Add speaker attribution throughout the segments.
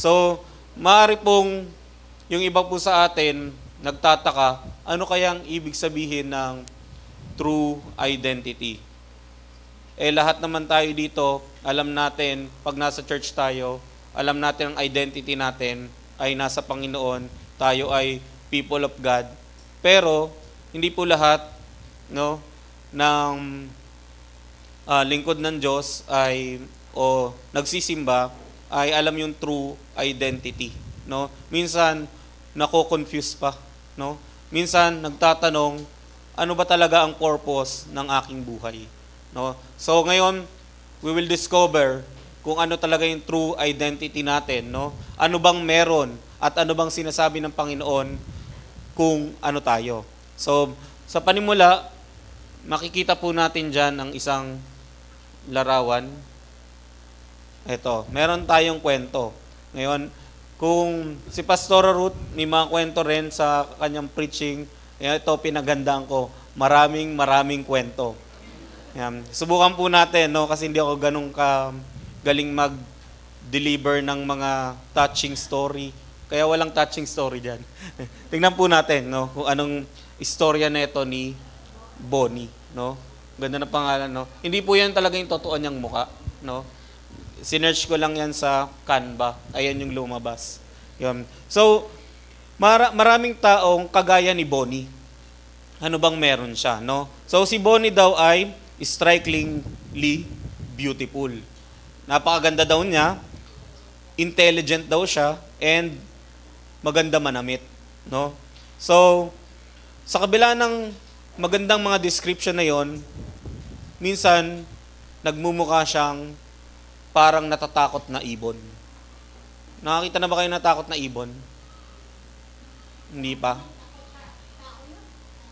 Speaker 1: So, maaari pong yung iba po sa atin nagtataka, ano kaya ang ibig sabihin ng true identity? Eh lahat naman tayo dito, alam natin, pag nasa church tayo, alam natin ang identity natin ay nasa Panginoon, tayo ay people of God. Pero hindi po lahat no ng uh, lingkod ng Diyos ay o nagsisimba ay alam yung true identity, no? Minsan nako-confuse pa, no? Minsan nagtatanong, ano ba talaga ang purpose ng aking buhay, no? So ngayon, we will discover kung ano talaga yung true identity natin, no? Ano bang meron at ano bang sinasabi ng Panginoon kung ano tayo. So sa panimula, makikita po natin diyan ang isang larawan ito, meron tayong kwento. Ngayon, kung si Pastor Ruth may mga kwento rin sa kanyang preaching, eh, ito pinagandaan ko, maraming maraming kwento. Yan. Subukan po natin, no? kasi hindi ako ganun ka galing mag-deliver ng mga touching story. Kaya walang touching story dyan. Tingnan po natin no? kung anong istorya na ito ni Bonnie. No? Ganda na pangalan. No? Hindi po yan talaga yung totoo niyang muka. No? sinerch ko lang yan sa Canva. Ayan yung lumabas. Yun. So, mara- maraming taong kagaya ni Bonnie. Ano bang meron siya, no? So, si Bonnie daw ay strikingly beautiful. Napakaganda daw niya, intelligent daw siya, and maganda manamit, no? So, sa kabila ng magandang mga description na yon, minsan, nagmumukha siyang parang natatakot na ibon. Nakakita na ba kayo natakot na ibon? Hindi pa.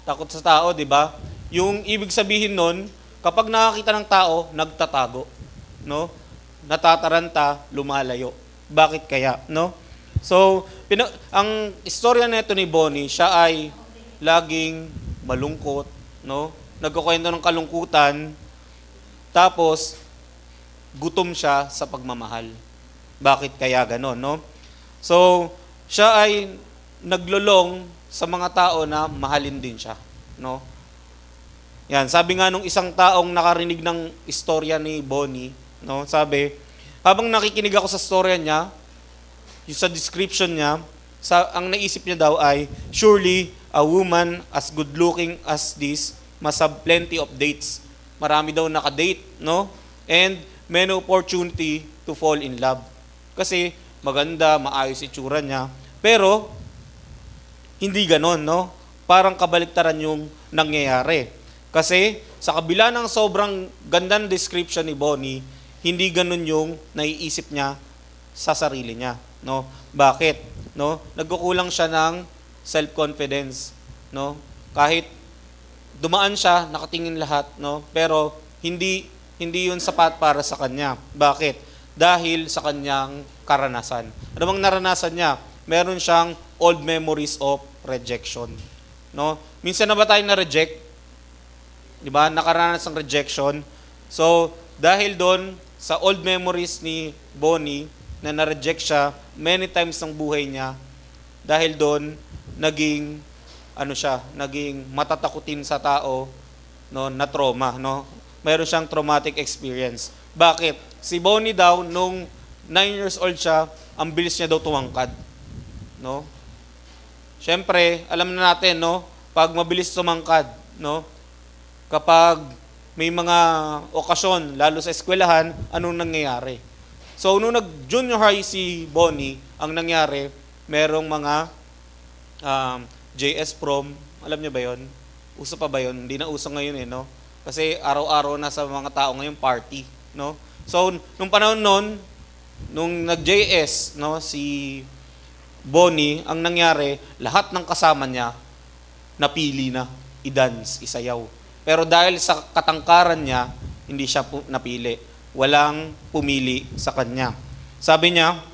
Speaker 1: Takot sa tao, di ba? Yung ibig sabihin nun, kapag nakakita ng tao, nagtatago. No? Natataranta, lumalayo. Bakit kaya? No? So, pina- ang istorya nito ni Bonnie, siya ay laging malungkot, no? Nagkukwento ng kalungkutan. Tapos, gutom siya sa pagmamahal. Bakit kaya ganon, no? So, siya ay naglolong sa mga tao na mahalin din siya, no? Yan, sabi nga nung isang taong nakarinig ng istorya ni Bonnie, no? Sabi, habang nakikinig ako sa storya niya, yung sa description niya, sa, ang naisip niya daw ay, surely a woman as good looking as this must have plenty of dates. Marami daw nakadate, no? And may opportunity to fall in love. Kasi maganda, maayos itsura niya. Pero, hindi ganon, no? Parang kabaliktaran yung nangyayari. Kasi, sa kabila ng sobrang gandang description ni Bonnie, hindi ganon yung naiisip niya sa sarili niya, no? Bakit? No? Nagkukulang siya ng self-confidence, no? Kahit dumaan siya, nakatingin lahat, no? Pero hindi hindi yun sapat para sa kanya. Bakit? Dahil sa kanyang karanasan. Ano bang naranasan niya? Meron siyang old memories of rejection. No? Minsan na ba tayo na-reject? Di ba? Nakaranas ng rejection. So, dahil doon, sa old memories ni Bonnie, na na-reject siya many times ng buhay niya, dahil doon, naging, ano siya, naging matatakutin sa tao, no, na trauma, no? mayroon siyang traumatic experience. Bakit? Si Bonnie daw, nung 9 years old siya, ang bilis niya daw tumangkad. No? Siyempre, alam na natin, no? Pag mabilis tumangkad, no? Kapag may mga okasyon, lalo sa eskwelahan, anong nangyayari? So, nung nag-junior high si Bonnie, ang nangyari, merong mga um, JS prom, alam niyo ba yon? Uso pa ba yon? Hindi na uso ngayon eh, no? Kasi araw-araw na sa mga tao ngayon party, no? So, nung panahon noon, nung nag-JS, no, si Bonnie, ang nangyari, lahat ng kasama niya napili na i-dance, isayaw. Pero dahil sa katangkaran niya, hindi siya napili. Walang pumili sa kanya. Sabi niya,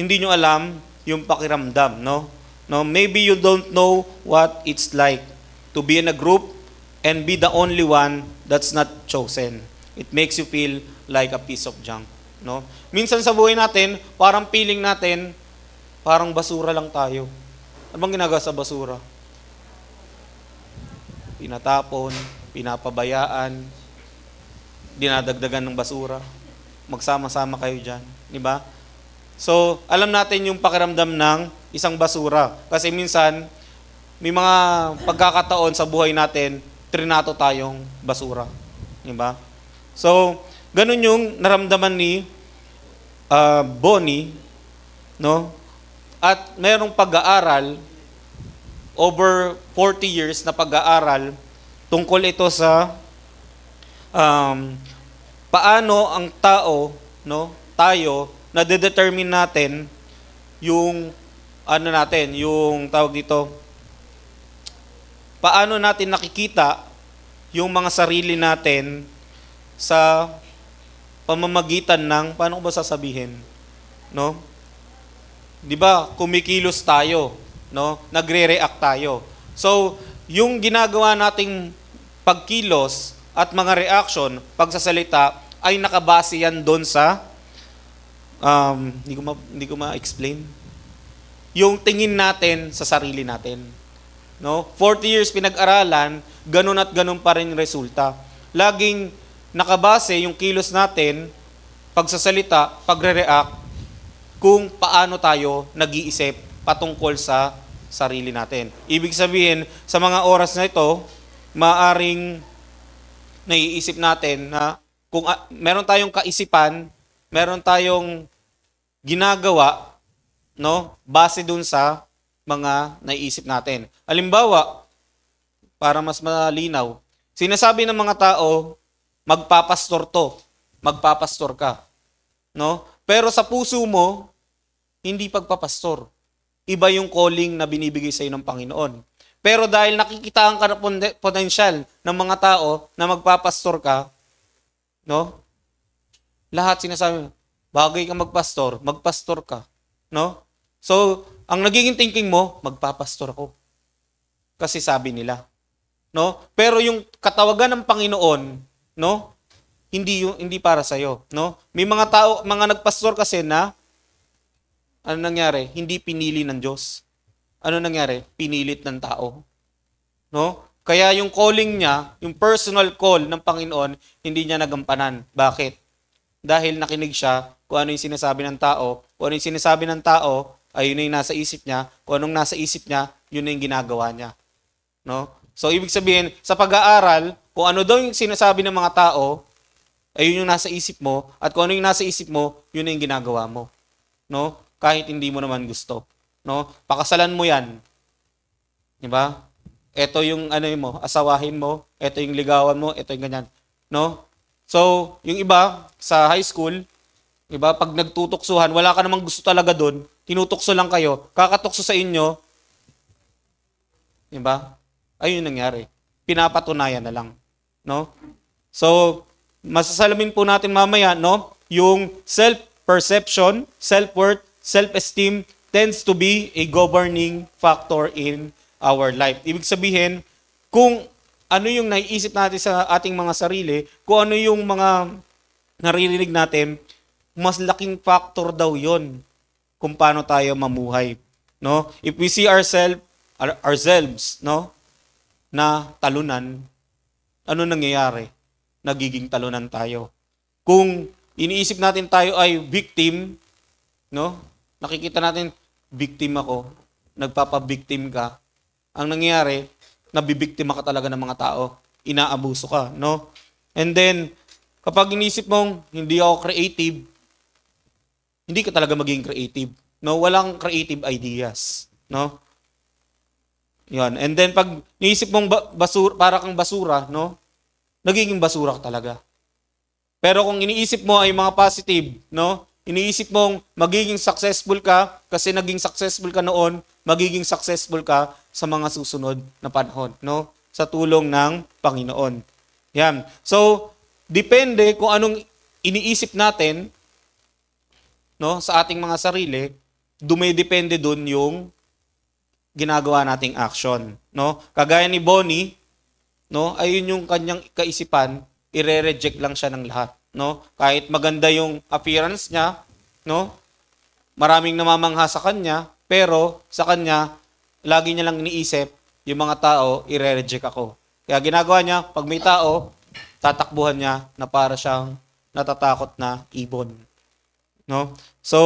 Speaker 1: hindi niyo alam yung pakiramdam, no? No, maybe you don't know what it's like to be in a group and be the only one that's not chosen. It makes you feel like a piece of junk. No? Minsan sa buhay natin, parang feeling natin, parang basura lang tayo. Ano bang ginagawa sa basura? Pinatapon, pinapabayaan, dinadagdagan ng basura. Magsama-sama kayo dyan. Di ba? So, alam natin yung pakiramdam ng isang basura. Kasi minsan, may mga pagkakataon sa buhay natin trinato tayong basura. Di ba? So, ganun yung naramdaman ni uh, Bonnie, no? At mayroong pag-aaral, over 40 years na pag-aaral, tungkol ito sa um, paano ang tao, no? Tayo, na determine natin yung ano natin, yung tawag dito, paano natin nakikita yung mga sarili natin sa pamamagitan ng, paano ko ba sasabihin? No? Di ba, kumikilos tayo, no? Nagre-react tayo. So, yung ginagawa nating pagkilos at mga reaction, pagsasalita, ay nakabase yan doon sa, um, hindi ko ma-explain, ma, yung tingin natin sa sarili natin. No? 40 years pinag-aralan, ganun at ganun pa rin resulta. Laging nakabase yung kilos natin, pagsasalita, pagre-react, kung paano tayo nag-iisip patungkol sa sarili natin. Ibig sabihin, sa mga oras na ito, maaring naiisip natin na kung uh, meron tayong kaisipan, meron tayong ginagawa, no, base dun sa mga naisip natin. Halimbawa, para mas malinaw, sinasabi ng mga tao, magpapastor to, magpapastor ka. No? Pero sa puso mo, hindi pagpapastor. Iba yung calling na binibigay sa iyo ng Panginoon. Pero dahil nakikita ang potential ng mga tao na magpapastor ka, no? Lahat sinasabi, bagay ka magpastor, magpastor ka, no? So, ang nagiging thinking mo, magpapastor ako. Kasi sabi nila. No? Pero yung katawagan ng Panginoon, no? Hindi yung hindi para sa iyo, no? May mga tao, mga nagpastor kasi na ano nangyari? Hindi pinili ng Diyos. Ano nangyari? Pinilit ng tao. No? Kaya yung calling niya, yung personal call ng Panginoon, hindi niya nagampanan. Bakit? Dahil nakinig siya kung ano yung sinasabi ng tao. Kung ano yung sinasabi ng tao, ayun yun na yung nasa isip niya. Kung anong nasa isip niya, yun na yung ginagawa niya. No? So, ibig sabihin, sa pag-aaral, kung ano daw yung sinasabi ng mga tao, ayun yung nasa isip mo. At kung ano yung nasa isip mo, yun na yung ginagawa mo. No? Kahit hindi mo naman gusto. No? Pakasalan mo yan. Di ba? Ito yung ano mo, asawahin mo, ito yung ligawan mo, ito yung ganyan. No? So, yung iba sa high school, Diba? Pag nagtutuksohan, wala ka namang gusto talaga doon, tinutukso lang kayo, kakatukso sa inyo, diba? Ayun yung nangyari. Pinapatunayan na lang. No? So, masasalamin po natin mamaya, no? Yung self-perception, self-worth, self-esteem tends to be a governing factor in our life. Ibig sabihin, kung ano yung naiisip natin sa ating mga sarili, kung ano yung mga naririnig natin, mas laking factor daw yon kung paano tayo mamuhay. No? If we see ourselves ourselves, no, na talunan, ano nangyayari? Nagiging talunan tayo. Kung iniisip natin tayo ay victim, no? Nakikita natin victim ako, nagpapa-victim ka. Ang nangyayari, nabibiktima ka talaga ng mga tao. Inaabuso ka, no? And then, kapag inisip mong, hindi ako creative, hindi ka talaga magiging creative. No, walang creative ideas, no? 'Yon. And then pag niisip mong ba- basura, para kang basura, no? Nagiging basura ka talaga. Pero kung iniisip mo ay mga positive, no? Iniisip mong magiging successful ka kasi naging successful ka noon, magiging successful ka sa mga susunod na panahon, no? Sa tulong ng Panginoon. Yan. So, depende kung anong iniisip natin no, sa ating mga sarili, dumedepende doon yung ginagawa nating action, no? Kagaya ni Bonnie, no, ayun yung kanyang kaisipan, ire-reject lang siya ng lahat, no? Kahit maganda yung appearance niya, no? Maraming namamangha sa kanya, pero sa kanya lagi niya lang iniisip yung mga tao, ire-reject ako. Kaya ginagawa niya, pag may tao, tatakbuhan niya na para siyang natatakot na ibon. No? So,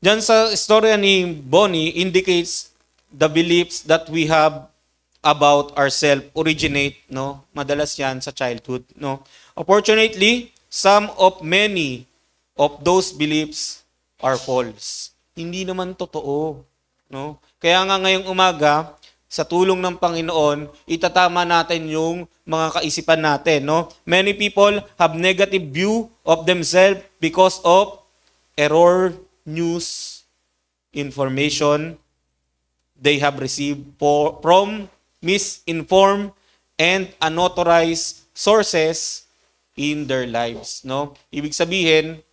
Speaker 1: dyan sa istorya ni Bonnie indicates the beliefs that we have about ourselves originate, no? Madalas yan sa childhood, no? Unfortunately, some of many of those beliefs are false. Hindi naman totoo, no? Kaya nga ngayong umaga, sa tulong ng Panginoon, itatama natin yung mga kaisipan natin, no? Many people have negative view of themselves because of error news information they have received for, from misinformed and unauthorized sources in their lives, no? Ibig sabihin,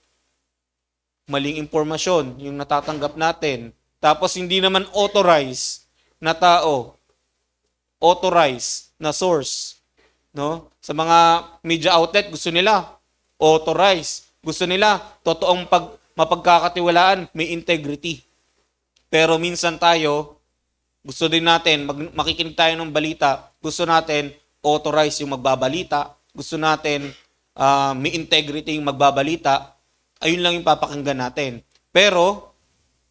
Speaker 1: maling impormasyon yung natatanggap natin. Tapos hindi naman authorized na tao, authorized na source, no? Sa mga media outlet gusto nila authorized, gusto nila totoong pag mapagkakatiwalaan, may integrity. Pero minsan tayo, gusto din natin, mag, makikinig tayo ng balita, gusto natin authorize yung magbabalita, gusto natin uh, may integrity yung magbabalita, ayun lang yung papakinggan natin. Pero,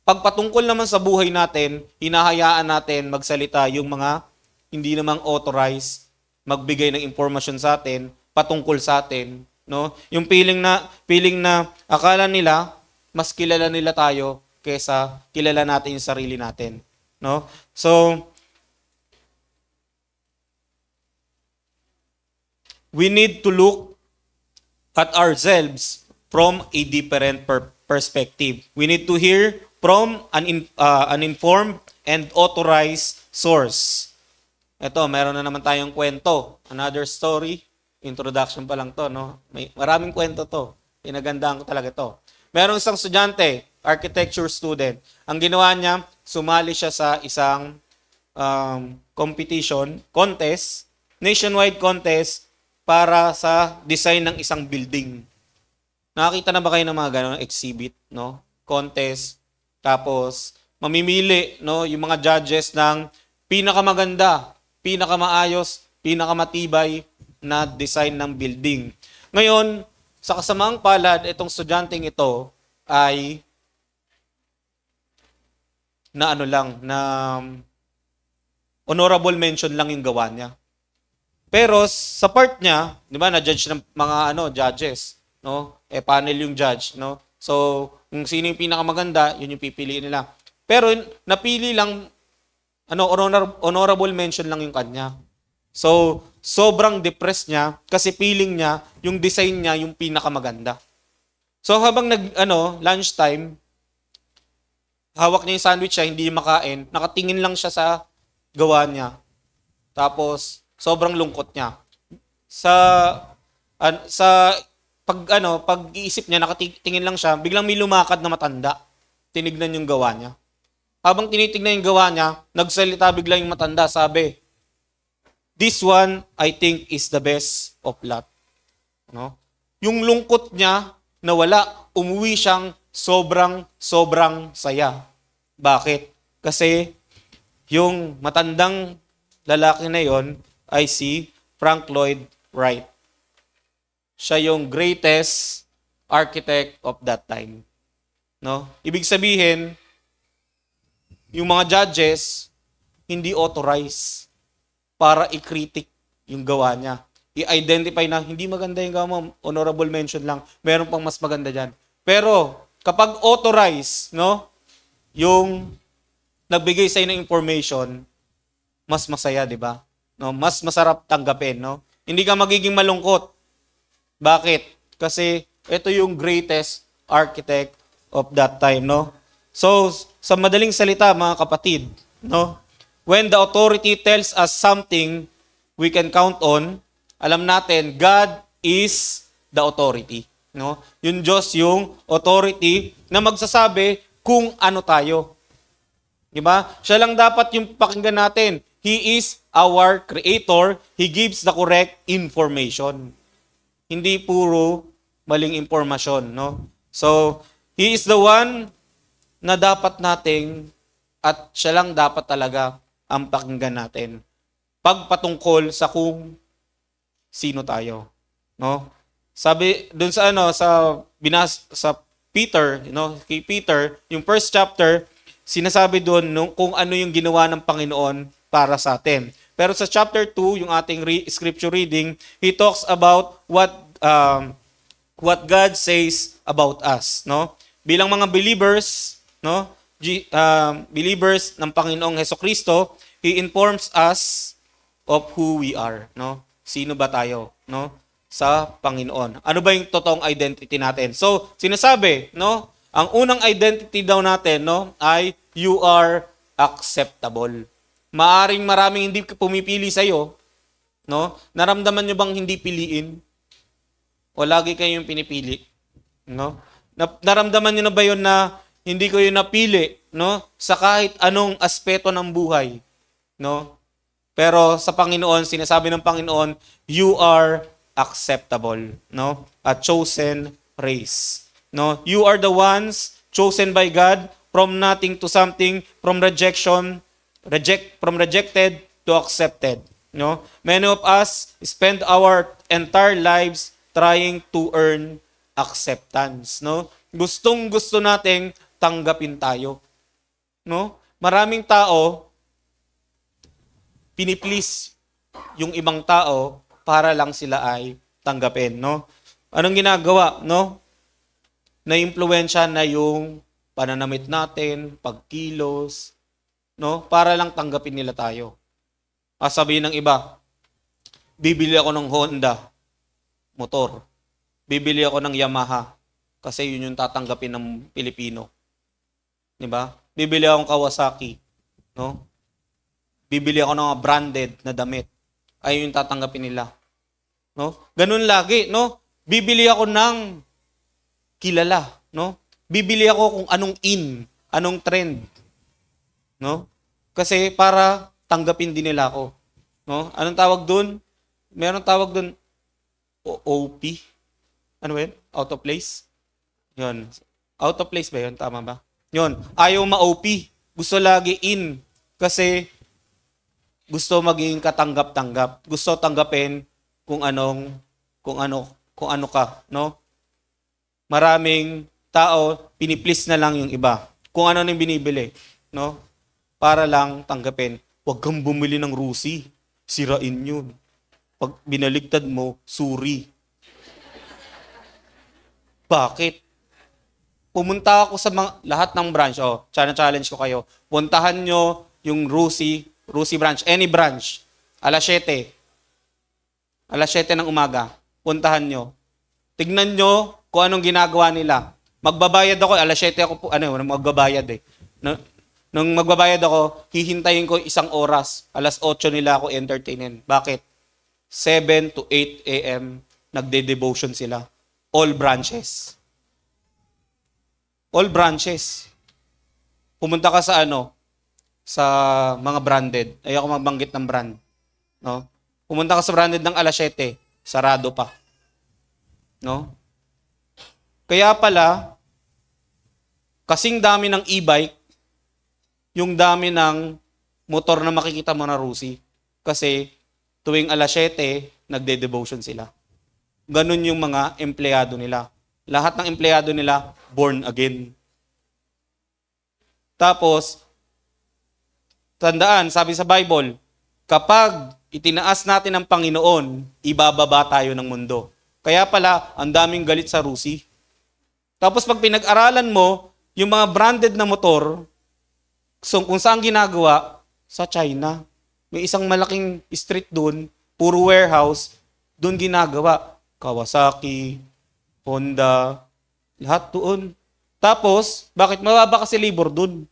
Speaker 1: pagpatungkol naman sa buhay natin, hinahayaan natin magsalita yung mga hindi namang authorized magbigay ng impormasyon sa atin, patungkol sa atin, no? Yung feeling na feeling na akala nila mas kilala nila tayo kaysa kilala natin yung sarili natin. No? So, we need to look at ourselves from a different per- perspective. We need to hear from an, in, uh, an informed and authorized source. Ito, meron na naman tayong kwento. Another story. Introduction pa lang to, no? May maraming kwento to. Pinagandaan ko talaga to. Merong isang estudyante, architecture student. Ang ginawa niya, sumali siya sa isang um, competition, contest, nationwide contest para sa design ng isang building. Nakakita na ba kayo ng mga ganong exhibit, no? Contest, tapos mamimili, no, yung mga judges ng pinakamaganda, pinakamaayos, pinakamatibay na design ng building. Ngayon, sa kasamang palad, itong estudyanteng ito ay na ano lang, na honorable mention lang yung gawa niya. Pero sa part niya, di ba, na-judge ng mga ano, judges, no? Eh, panel yung judge, no? So, kung sino yung pinakamaganda, yun yung pipiliin nila. Pero napili lang, ano, honor, honorable mention lang yung kanya. So, sobrang depressed niya kasi feeling niya yung design niya yung pinakamaganda. So habang nag ano, lunch time, hawak niya yung sandwich siya, hindi makain, nakatingin lang siya sa gawa niya. Tapos sobrang lungkot niya. Sa an, sa pag ano, pag-iisip niya, nakatingin lang siya, biglang may lumakad na matanda. Tinignan yung gawa niya. Habang tinitignan yung gawa niya, nagsalita bigla yung matanda, sabi, This one, I think, is the best of Lot. No? Yung lungkot niya nawala, umuwi siyang sobrang sobrang saya. Bakit? Kasi yung matandang lalaki na yon ay si Frank Lloyd Wright. Siya yung greatest architect of that time. No? Ibig sabihin, yung mga judges, hindi authorized para i-critic yung gawa niya i-identify na hindi maganda yung gamam, honorable mention lang, meron pang mas maganda dyan. Pero, kapag authorize, no, yung nagbigay sa'yo ng information, mas masaya, di ba? No, mas masarap tanggapin, no? Hindi ka magiging malungkot. Bakit? Kasi ito yung greatest architect of that time, no? So, sa madaling salita, mga kapatid, no? When the authority tells us something we can count on, alam natin, God is the authority. No? Yung Diyos yung authority na magsasabi kung ano tayo. Di ba? Siya lang dapat yung pakinggan natin. He is our creator. He gives the correct information. Hindi puro maling impormasyon, no? So, he is the one na dapat nating at siya lang dapat talaga ang pakinggan natin. Pagpatungkol sa kung sino tayo. No? Sabi doon sa ano sa binas sa Peter, you know, kay Peter, yung first chapter, sinasabi doon nung, kung ano yung ginawa ng Panginoon para sa atin. Pero sa chapter 2, yung ating re- scripture reading, he talks about what um, what God says about us, no? Bilang mga believers, no? G- uh, believers ng Panginoong Heso Kristo, he informs us of who we are, no? sino ba tayo, no? Sa Panginoon. Ano ba yung totoong identity natin? So, sinasabi, no? Ang unang identity daw natin, no, ay you are acceptable. Maaring maraming hindi pumipili sa iyo, no? Naramdaman niyo bang hindi piliin? O lagi kayong pinipili, no? Na, naramdaman niyo na ba 'yon na hindi ko 'yun napili, no? Sa kahit anong aspeto ng buhay, no? Pero sa Panginoon, sinasabi ng Panginoon, you are acceptable, no? A chosen race. No? You are the ones chosen by God from nothing to something, from rejection, reject from rejected to accepted, no? Many of us spend our entire lives trying to earn acceptance, no? Gustong gusto nating tanggapin tayo. No? Maraming tao piniplease yung ibang tao para lang sila ay tanggapin, no? Anong ginagawa, no? Naimpluwensya na yung pananamit natin, pagkilos, no? Para lang tanggapin nila tayo. Ah, sabihin ng iba, bibili ako ng Honda motor. Bibili ako ng Yamaha kasi yun yung tatanggapin ng Pilipino. 'Di ba? Bibili ako ng Kawasaki, no? Bibili ako ng mga branded na damit. Ayun yung tatanggapin nila. No? Ganun lagi, no? Bibili ako ng kilala, no? Bibili ako kung anong in, anong trend. No? Kasi para tanggapin din nila ako. No? Anong tawag doon? Meron tawag doon OP. Ano yun? Out of place? Yun. Out of place ba yun? Tama ba? Yun. Ayaw ma-OP. Gusto lagi in. Kasi gusto maging katanggap-tanggap. Gusto tanggapin kung anong kung ano kung ano ka, no? Maraming tao piniplis na lang yung iba. Kung ano nang binibili, no? Para lang tanggapin. Huwag kang bumili ng rusi. Sirain yun. Pag binaligtad mo, suri. Bakit? Pumunta ako sa mga, lahat ng branch. Oh, challenge ko kayo. Puntahan nyo yung Rusi Rusi branch, any branch, alas 7. Alas 7 ng umaga, puntahan nyo. Tignan nyo kung anong ginagawa nila. Magbabayad ako, alas 7 ako po, ano, magbabayad eh. No, nung magbabayad ako, hihintayin ko isang oras. Alas 8 nila ako entertainin. Bakit? 7 to 8 a.m. nagde-devotion sila. All branches. All branches. Pumunta ka sa ano, sa mga branded. Ayoko magbanggit ng brand. No? Pumunta ka sa branded ng alas 7, sarado pa. No? Kaya pala, kasing dami ng e-bike, yung dami ng motor na makikita mo na Rusi. Kasi tuwing alas 7, nagde-devotion sila. Ganun yung mga empleyado nila. Lahat ng empleyado nila, born again. Tapos, Tandaan, sabi sa Bible, kapag itinaas natin ang Panginoon, ibababa tayo ng mundo. Kaya pala, ang daming galit sa Rusi. Tapos pag pinag-aralan mo, yung mga branded na motor, so kung saan ginagawa, sa China. May isang malaking street doon, puro warehouse, doon ginagawa. Kawasaki, Honda, lahat doon. Tapos, bakit mababa kasi labor doon?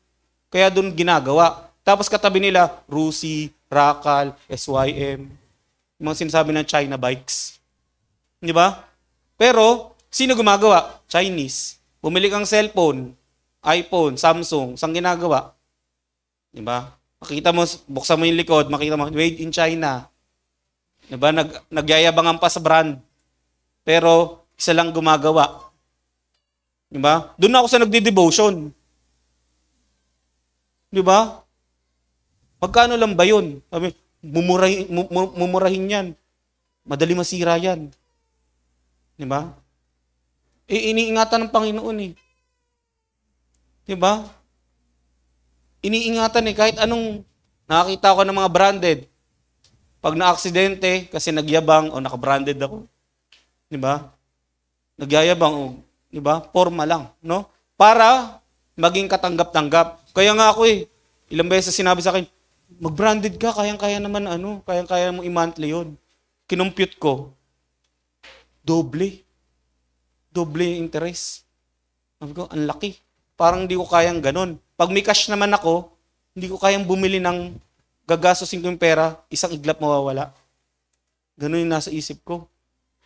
Speaker 1: Kaya doon ginagawa. Tapos katabi nila, Rusi, Rakal, SYM, yung mga sinasabi ng China bikes. Di ba? Pero, sino gumagawa? Chinese. Bumili kang cellphone, iPhone, Samsung, saan ginagawa? Di ba? Makita mo, buksan mo yung likod, makita mo, made in China. Di ba? Nag, nagyayabangan pa sa brand. Pero, isa lang gumagawa. Di ba? Doon ako sa nagde-devotion. Di ba? Pagkano lang ba yun? Sabi, mumurahin, mumurahin yan. Madali masira yan. Di ba? E, iniingatan ng Panginoon eh. Di ba? Iniingatan eh. Kahit anong nakakita ko ng mga branded. Pag na-aksidente, kasi nagyabang o naka-branded ako. Di ba? Nagyayabang o, di ba? Forma lang, no? Para maging katanggap-tanggap. Kaya nga ako eh, ilang beses sinabi sa akin, mag-branded ka, kayang-kaya naman ano, kayang-kaya mo i-monthly yun. Kinumpute ko, doble. Doble interest. Sabi ko, ang laki. Parang hindi ko kayang ganun. Pag may cash naman ako, hindi ko kayang bumili ng gagastosin ko yung pera, isang iglap mawawala. Ganun yung nasa isip ko.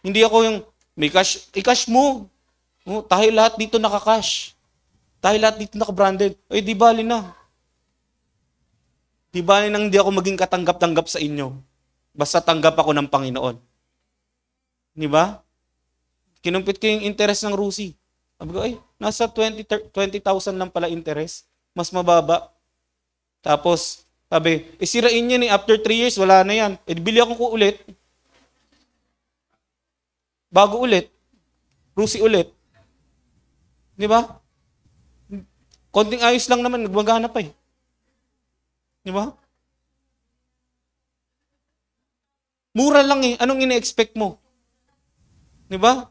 Speaker 1: Hindi ako yung, may cash, i-cash eh, mo. Oh, tayo lahat dito naka-cash. Tayo lahat dito naka-branded. Ay, di bali na Tibayan nang hindi ako maging katanggap-tanggap sa inyo. Basta tanggap ako ng Panginoon. Di ba? Kinumpit ko yung interest ng Rusi. Sabi ko, ay, nasa 20,000 lang pala interest. Mas mababa. Tapos, sabi, isirain eh, niya ni after 3 years, wala na yan. E, bili ako ko ulit. Bago ulit. Rusi ulit. Di ba? Konting ayos lang naman, nagmagana pa eh. Di ba? Mura lang eh. Anong ine-expect mo? Di ba?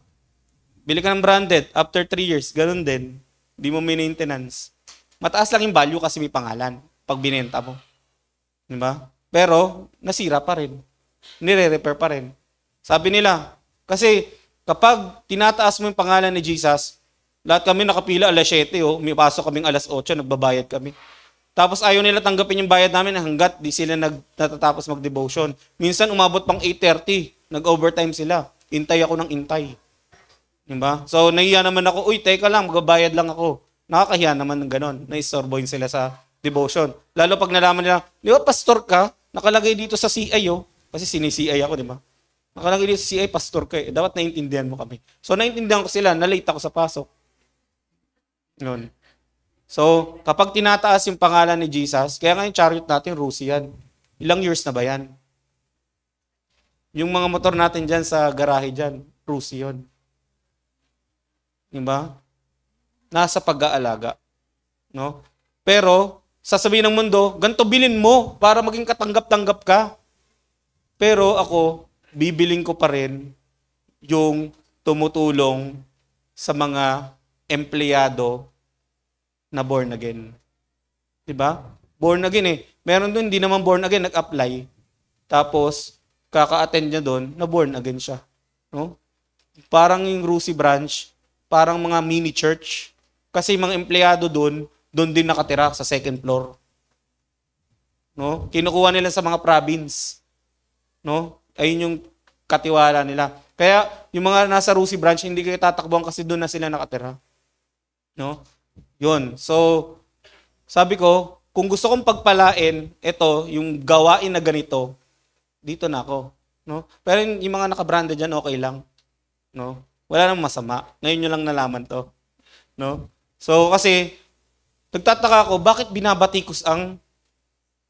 Speaker 1: Bili ka ng branded after 3 years. Ganun din. Di mo maintenance. Mataas lang yung value kasi may pangalan pag binenta mo. Di ba? Pero, nasira pa rin. Nire-repair pa rin. Sabi nila, kasi kapag tinataas mo yung pangalan ni Jesus, lahat kami nakapila alas 7, oh, may pasok kaming alas 8, nagbabayad kami. Tapos ayaw nila tanggapin yung bayad namin hanggat di sila nag, natatapos mag-devotion. Minsan umabot pang 8.30, nag-overtime sila. Intay ako ng intay. Diba? So nahiya naman ako, uy, teka lang, magbabayad lang ako. Nakakahiya naman ng ganon. Naistorboin sila sa devotion. Lalo pag nalaman nila, di ba pastor ka, nakalagay dito sa CI, oh. kasi sini-CI ako, di ba? Nakalagay dito sa CI, pastor ka eh. Dapat naiintindihan mo kami. So naiintindihan ko sila, nalate ako sa pasok. Yun. So, kapag tinataas yung pangalan ni Jesus, kaya nga yung chariot natin, Russian. Ilang years na ba yan? Yung mga motor natin dyan sa garahe dyan, Russian. yun. Diba? Nasa pag-aalaga. No? Pero, sasabihin ng mundo, ganito bilin mo para maging katanggap-tanggap ka. Pero ako, bibiling ko pa rin yung tumutulong sa mga empleyado na born again. 'Di ba? Born again eh. Meron doon hindi naman born again, nag-apply. Tapos kaka-attend niya doon, na born again siya. No? Parang yung Rusi branch, parang mga mini church. Kasi mga empleyado doon, doon din nakatira sa second floor. No? Kinukuha nila sa mga province. No? Ayun yung katiwala nila. Kaya yung mga nasa Rusi branch, hindi kayo tatakbuhan kasi doon na sila nakatira. No? Yun. So, sabi ko, kung gusto kong pagpalain, ito, yung gawain na ganito, dito na ako. No? Pero yung mga nakabranded dyan, okay lang. No? Wala namang masama. Ngayon nyo lang nalaman to. No? So, kasi, nagtataka ako, bakit binabatikos ang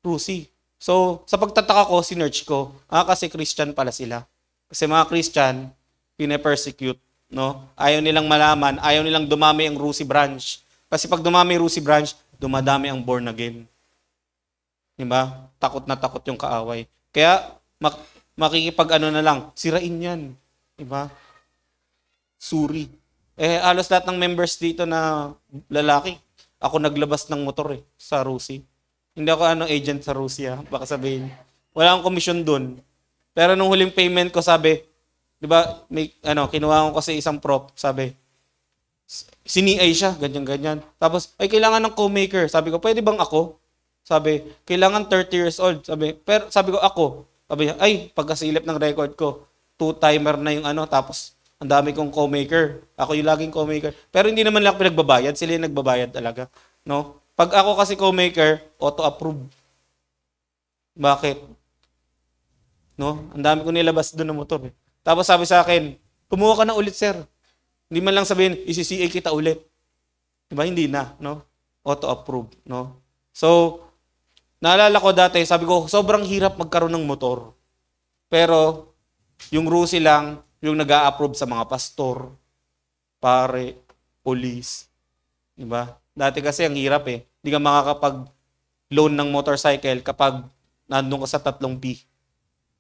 Speaker 1: Rusi? So, sa pagtataka ko, sinerch ko, ah, kasi Christian pala sila. Kasi mga Christian, pinapersecute. No? Ayaw nilang malaman, ayaw nilang dumami ang Rusi branch. Kasi pag dumami Rusi branch, dumadami ang born again. Di ba? Takot na takot yung kaaway. Kaya mak- makikipag ano na lang, sirain 'yan. Di ba? Suri. Eh alos lahat ng members dito na lalaki. Ako naglabas ng motor eh sa Rusi. Hindi ako ano agent sa Rusi ah. Baka sabihin. Wala akong komisyon doon. Pero nung huling payment ko sabi, 'di ba, may ano, kinuha ko kasi isang prop, sabi, siniay siya, ganyan-ganyan. Tapos, ay, kailangan ng co-maker. Sabi ko, pwede bang ako? Sabi, kailangan 30 years old. Sabi, pero sabi ko, ako. Sabi niya, ay, pagkasilip ng record ko, two-timer na yung ano, tapos ang dami kong co-maker. Ako yung laging co-maker. Pero hindi naman lang pinagbabayad, sila yung nagbabayad talaga. No? Pag ako kasi co-maker, auto-approve. Bakit? No? Ang dami ko nilabas doon ng motor. Eh. Tapos sabi sa akin, kumuha ka na ulit, sir. Hindi man lang sabihin, isi-CA kita ulit. Diba? Hindi na, no? Auto-approve, no? So, naalala ko dati, sabi ko, sobrang hirap magkaroon ng motor. Pero, yung rusi lang, yung nag approve sa mga pastor, pare, police. Diba? Dati kasi ang hirap eh. Hindi ka makakapag-loan ng motorcycle kapag nandun ka sa tatlong P.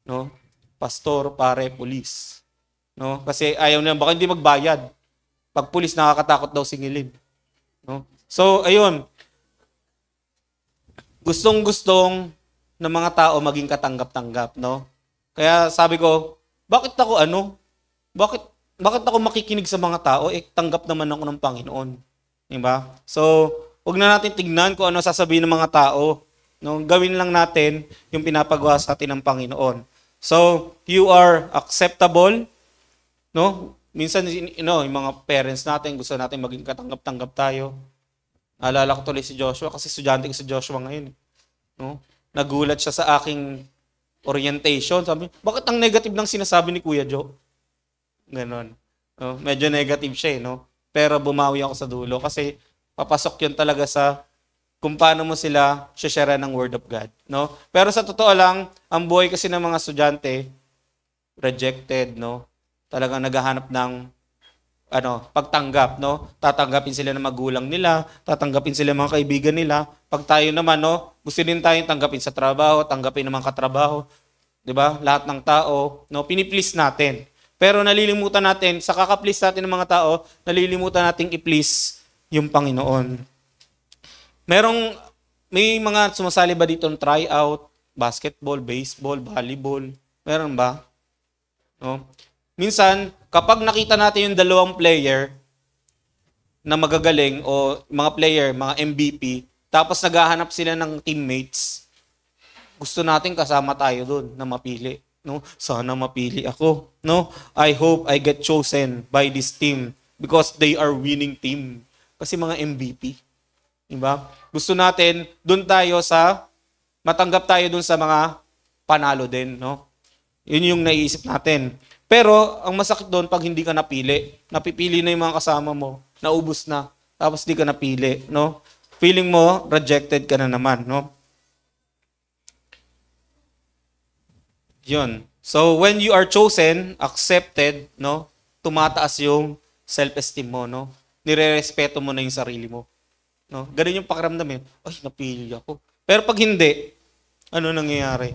Speaker 1: No? Pastor, pare, police. No? Kasi ayaw nila, baka hindi magbayad. Pag pulis, nakakatakot daw singilin. No? So, ayun. Gustong-gustong ng mga tao maging katanggap-tanggap, no? Kaya sabi ko, bakit ako ano? Bakit bakit ako makikinig sa mga tao? Eh, tanggap naman ako ng Panginoon. Di ba? So, wag na natin tignan kung ano sasabihin ng mga tao. No, gawin lang natin yung pinapagawa sa atin ng Panginoon. So, you are acceptable. No? minsan you know, yung mga parents natin gusto natin maging katanggap-tanggap tayo. Naalala ko tuloy si Joshua kasi estudyante ko si Joshua ngayon. Eh. No? Nagulat siya sa aking orientation. Sabi, bakit ang negative ng sinasabi ni Kuya Joe? Ganon. No? Medyo negative siya eh, no? Pero bumawi ako sa dulo kasi papasok yun talaga sa kung paano mo sila share ng Word of God. No? Pero sa totoo lang, ang buhay kasi ng mga estudyante, rejected, no? talagang naghahanap ng ano, pagtanggap, no? Tatanggapin sila ng magulang nila, tatanggapin sila ng mga kaibigan nila. Pag tayo naman, no, gusto din tayong tanggapin sa trabaho, tanggapin ng mga katrabaho, 'di ba? Lahat ng tao, no, piniplease natin. Pero nalilimutan natin, sa kakaplis natin ng mga tao, nalilimutan nating i-please yung Panginoon. Merong may mga sumasali ba dito ng tryout, basketball, baseball, volleyball? Meron ba? No? minsan, kapag nakita natin yung dalawang player na magagaling o mga player, mga MVP, tapos naghahanap sila ng teammates, gusto natin kasama tayo doon na mapili. No? Sana mapili ako. No? I hope I get chosen by this team because they are winning team. Kasi mga MVP. Diba? Gusto natin, doon tayo sa, matanggap tayo doon sa mga panalo din. No? Yun yung naiisip natin. Pero ang masakit doon pag hindi ka napili. Napipili na yung mga kasama mo, naubos na, tapos hindi ka napili, no? Feeling mo rejected ka na naman, no? 'Yon. So when you are chosen, accepted, no? Tumataas yung self-esteem mo, no? Nirerespeto mo na yung sarili mo. No? Ganun yung pakiramdam eh. Ay, napili ako. Pero pag hindi, ano nangyayari?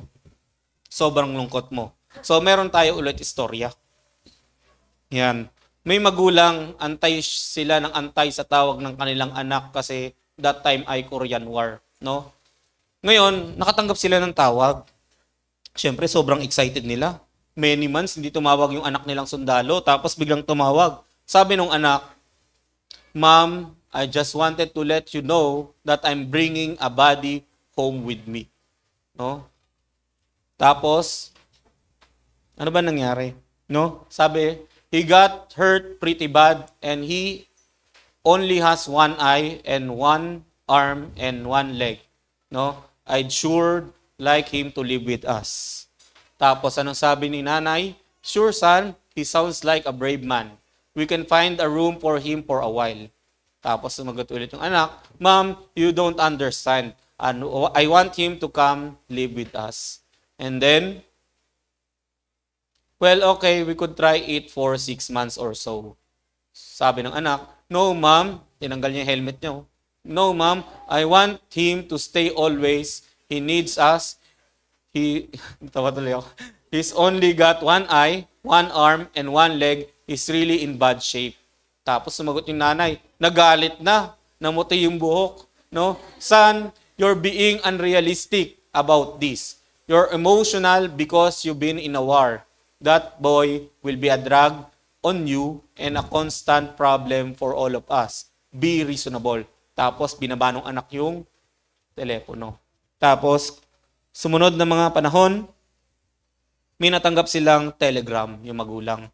Speaker 1: Sobrang lungkot mo So, meron tayo ulit istorya. Yan. May magulang, antay sila ng antay sa tawag ng kanilang anak kasi that time ay Korean War. No? Ngayon, nakatanggap sila ng tawag. Siyempre, sobrang excited nila. Many months, hindi tumawag yung anak nilang sundalo. Tapos biglang tumawag. Sabi nung anak, Ma'am, I just wanted to let you know that I'm bringing a body home with me. No? Tapos, ano ba nangyari? No? Sabi, he got hurt pretty bad and he only has one eye and one arm and one leg. No? I'd sure like him to live with us. Tapos anong sabi ni nanay? Sure son, he sounds like a brave man. We can find a room for him for a while. Tapos sumagot ulit yung anak, Ma'am, you don't understand. Ano, I want him to come live with us. And then, Well, okay, we could try it for six months or so. Sabi ng anak, No, ma'am. Tinanggal niya yung helmet niya. Oh. No, ma'am. I want him to stay always. He needs us. He, tawa tuloy ako. He's only got one eye, one arm, and one leg. He's really in bad shape. Tapos sumagot yung nanay, nagalit na, namuti yung buhok. No? Son, you're being unrealistic about this. You're emotional because you've been in a war that boy will be a drag on you and a constant problem for all of us. Be reasonable. Tapos, binaba ng anak yung telepono. Tapos, sumunod na mga panahon, may natanggap silang telegram, yung magulang.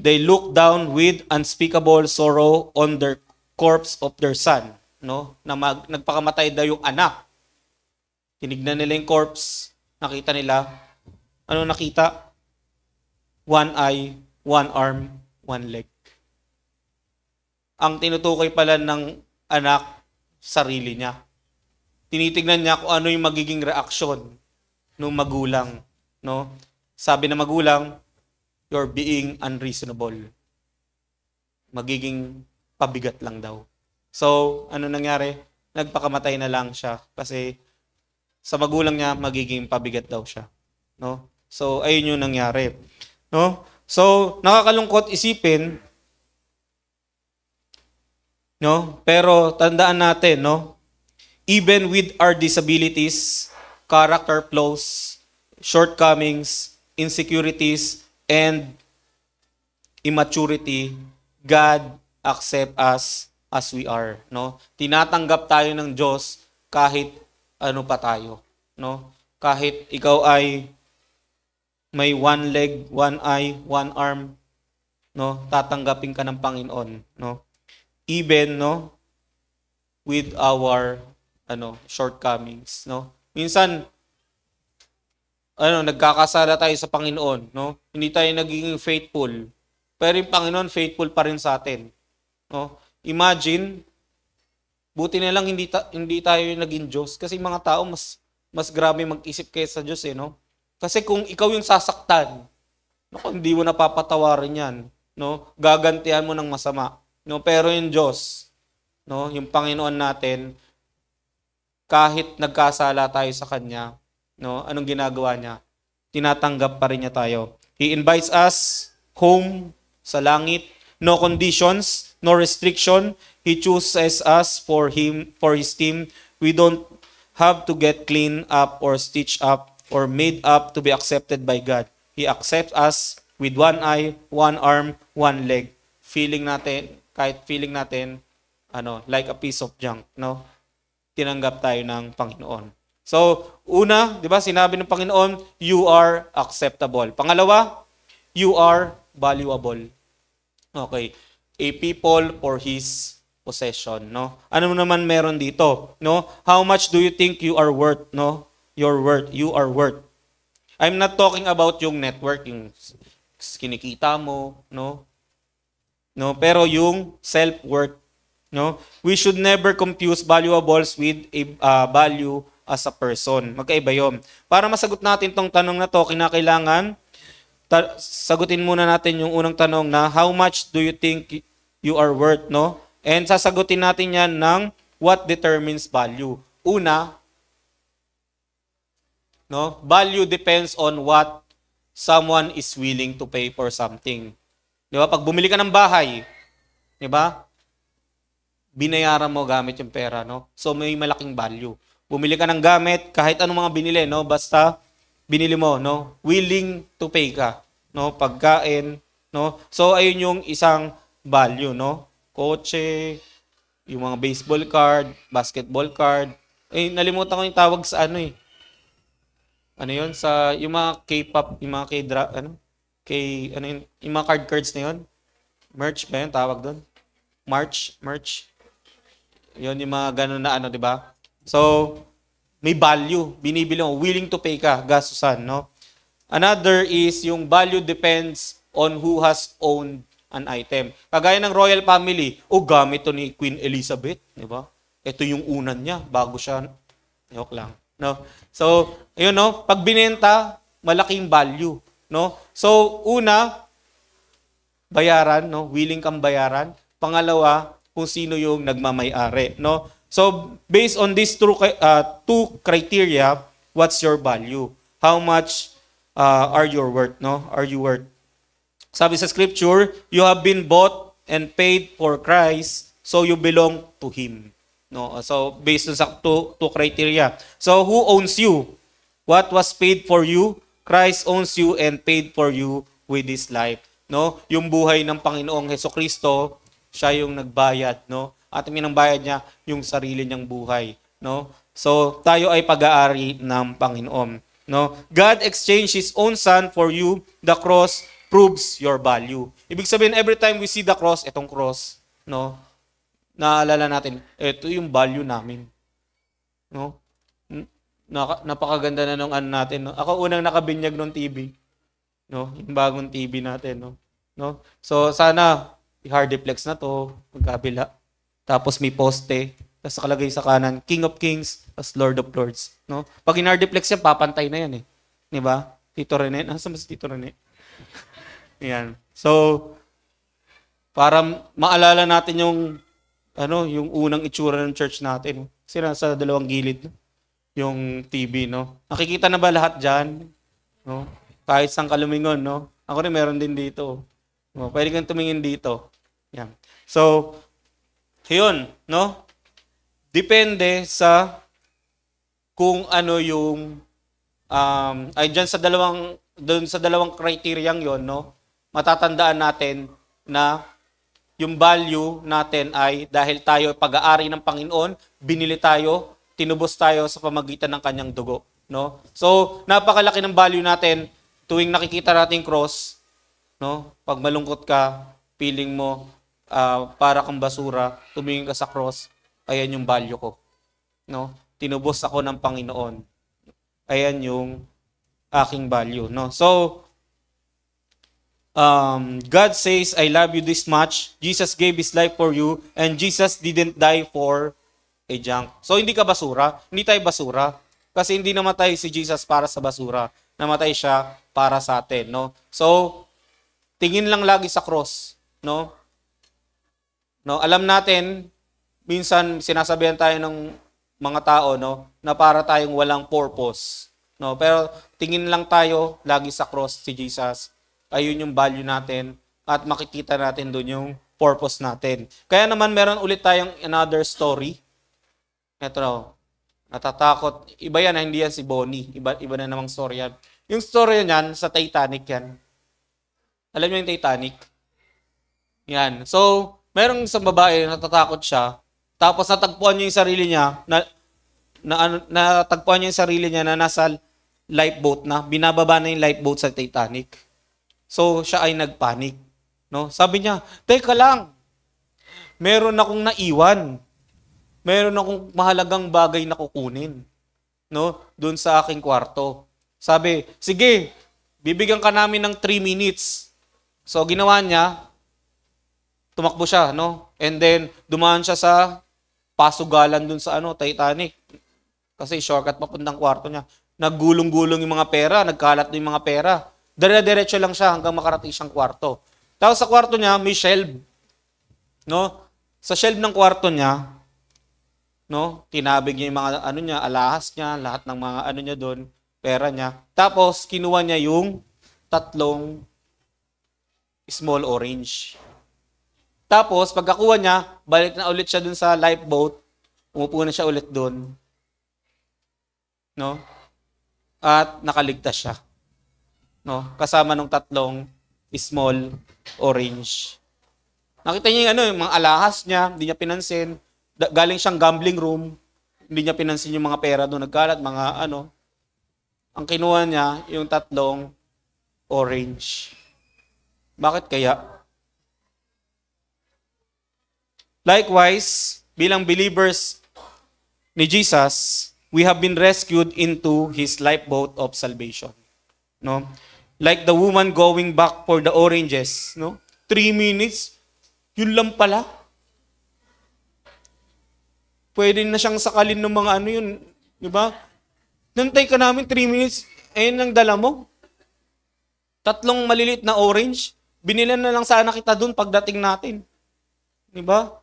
Speaker 1: They looked down with unspeakable sorrow on their corpse of their son, no? Na mag, nagpakamatay daw yung anak. Tinignan nila yung corpse, nakita nila, ano nakita? One eye, one arm, one leg. Ang tinutukoy pala ng anak, sarili niya. Tinitignan niya kung ano yung magiging reaksyon ng magulang. No? Sabi ng magulang, you're being unreasonable. Magiging pabigat lang daw. So, ano nangyari? Nagpakamatay na lang siya kasi sa magulang niya magiging pabigat daw siya. No? So ayun yung nangyari. No? So nakakalungkot isipin no? Pero tandaan natin, no? Even with our disabilities, character flaws, shortcomings, insecurities, and immaturity, God accept us as we are, no? Tinatanggap tayo ng Diyos kahit ano pa tayo, no? Kahit ikaw ay may one leg, one eye, one arm, no? Tatanggapin ka ng Panginoon, no? Even, no? With our ano, shortcomings, no? Minsan ano, nagkakasala tayo sa Panginoon, no? Hindi tayo nagiging faithful. Pero yung Panginoon faithful pa rin sa atin, no? Imagine Buti na lang hindi, ta- hindi tayo yung naging Diyos kasi mga tao mas mas grabe mag-isip kaysa Diyos eh, no? Kasi kung ikaw yung sasaktan, naku, hindi mo napapatawarin yan, no? Gagantihan mo ng masama, no? Pero yung Diyos, no? Yung Panginoon natin, kahit nagkasala tayo sa Kanya, no? Anong ginagawa niya? Tinatanggap pa rin niya tayo. He invites us home sa langit, no conditions, no restriction. He chooses us for him for his team. We don't have to get clean up or stitch up or made up to be accepted by God. He accepts us with one eye, one arm, one leg. Feeling natin, kahit feeling natin, ano, like a piece of junk, no? Tinanggap tayo ng Panginoon. So, una, 'di ba, sinabi ng Panginoon, you are acceptable. Pangalawa, you are valuable. Okay a people for his possession, no? Ano naman meron dito, no? How much do you think you are worth, no? Your worth, you are worth. I'm not talking about yung network, yung kinikita mo, no? No, pero yung self-worth, no? We should never confuse valuables with a uh, value as a person. Magkaiba 'yon. Para masagot natin tong tanong na to, kinakailangan sagutin muna natin yung unang tanong na how much do you think you are worth, no? And sasagutin natin yan ng what determines value. Una, no? Value depends on what someone is willing to pay for something. 'Di ba? Pag bumili ka ng bahay, 'di ba? Binayaran mo gamit yung pera, no? So may malaking value. Bumili ka ng gamit, kahit anong mga binili, no? Basta binili mo, no? Willing to pay ka, no? Pagkain, no? So ayun yung isang value, no? Kotse, yung mga baseball card, basketball card. Eh, nalimutan ko yung tawag sa ano eh. Ano yun? Sa, yung mga K-pop, yung mga k dra ano? K, ano yun? Yung mga card cards na yun. Merch ba yun? Tawag doon? March, merch. Yun, yung mga ganun na ano, di ba? So, may value. Binibili mo. Willing to pay ka. Gastusan, no? Another is yung value depends on who has owned an item. Kagaya ng royal family, o oh, gamit to ni Queen Elizabeth, di ba? Ito yung unan niya bago siya yok lang, no. So, ayun no, pag binenta, malaking value, no. So, una bayaran, no, willing kang bayaran. Pangalawa, kung sino yung nagmamay-ari, no. So, based on these two, uh, two criteria, what's your value? How much uh, are you worth, no? Are you worth? Sabi sa scripture, you have been bought and paid for Christ, so you belong to Him. No, uh, so based on sa two, two criteria. So who owns you? What was paid for you? Christ owns you and paid for you with His life. No, yung buhay ng Panginoong Heso Kristo, siya yung nagbayad. No, at minangbayad niya yung sarili niyang buhay. No, so tayo ay pag-aari ng Panginoon. No, God exchanged His own Son for you, the cross proves your value. Ibig sabihin, every time we see the cross, itong cross, no, naalala natin, ito yung value namin. No? Naka, napakaganda na nung ano natin. No? Ako unang nakabinyag nung TV. No? Yung bagong TV natin. No? No? So, sana hard deflex na to, magkabila. Tapos may poste. Tapos nakalagay sa kanan, King of Kings, as Lord of Lords. No? Pag in hard deflex yan, papantay na yan eh. Di ba? Tito Rene. Nasa mas Tito Rene? Ayan. So, para maalala natin yung ano, yung unang itsura ng church natin. Kasi nasa dalawang gilid yung TV, no? Nakikita na ba lahat diyan? No? Kahit sang kalumingon, no? Ako rin meron din dito. No? Pwede kang tumingin dito. Yan. So, yun, no? Depende sa kung ano yung um, ay diyan sa dalawang doon sa dalawang kriteriyang yon no matatandaan natin na yung value natin ay dahil tayo pag-aari ng Panginoon, binili tayo, tinubos tayo sa pamagitan ng kanyang dugo. No? So, napakalaki ng value natin tuwing nakikita natin cross, no? pag malungkot ka, feeling mo uh, para kang basura, tumingin ka sa cross, ayan yung value ko. No? Tinubos ako ng Panginoon. Ayan yung aking value. No? So, um, God says, I love you this much. Jesus gave His life for you. And Jesus didn't die for a junk. So, hindi ka basura. Hindi tayo basura. Kasi hindi namatay si Jesus para sa basura. Namatay siya para sa atin. No? So, tingin lang lagi sa cross. No? No, alam natin, minsan sinasabihan tayo ng mga tao no na para tayong walang purpose no pero tingin lang tayo lagi sa cross si Jesus ayun yung value natin at makikita natin doon yung purpose natin. Kaya naman meron ulit tayong another story. Ito na, natatakot. Iba yan, ah, hindi yan si Bonnie. Iba, iba na namang story yan. Yung story niyan, sa Titanic yan. Alam niyo yung Titanic? Yan. So, merong isang babae, natatakot siya. Tapos natagpuan niya yung sarili niya, na, na, ano, natagpuan niya yung sarili niya na nasa lifeboat na, binababa na yung lifeboat sa Titanic. So siya ay nagpanik. No? Sabi niya, teka lang, meron akong naiwan. Meron akong mahalagang bagay na kukunin. No? Doon sa aking kwarto. Sabi, sige, bibigyan ka namin ng 3 minutes. So ginawa niya, tumakbo siya, no? And then dumaan siya sa pasugalan doon sa ano, Titanic. Kasi shortcut papuntang kwarto niya. Naggulong-gulong yung mga pera, nagkalat yung mga pera. Dire-diretso lang siya hanggang makarating siyang kwarto. Tapos sa kwarto niya, may shelf. No? Sa shelf ng kwarto niya, no? Tinabig niya yung mga ano niya, alahas niya, lahat ng mga ano niya doon, pera niya. Tapos kinuha niya yung tatlong small orange. Tapos pagkakuha niya, balik na ulit siya doon sa lifeboat. Umupo na siya ulit doon. No? At nakaligtas siya no? Kasama nung tatlong small orange. Nakita niya yung ano, yung mga alahas niya, hindi niya pinansin. galing siyang gambling room, hindi niya pinansin yung mga pera doon nagkalat, mga ano. Ang kinuha niya, yung tatlong orange. Bakit kaya? Likewise, bilang believers ni Jesus, we have been rescued into His lifeboat of salvation. No? Like the woman going back for the oranges, no? Three minutes, yun lang pala. Pwede na siyang sakalin ng mga ano yun, di ba? Nantay ka namin three minutes, ayun ang dala mo. Tatlong malilit na orange, binilan na lang sana kita dun pagdating natin. Di ba?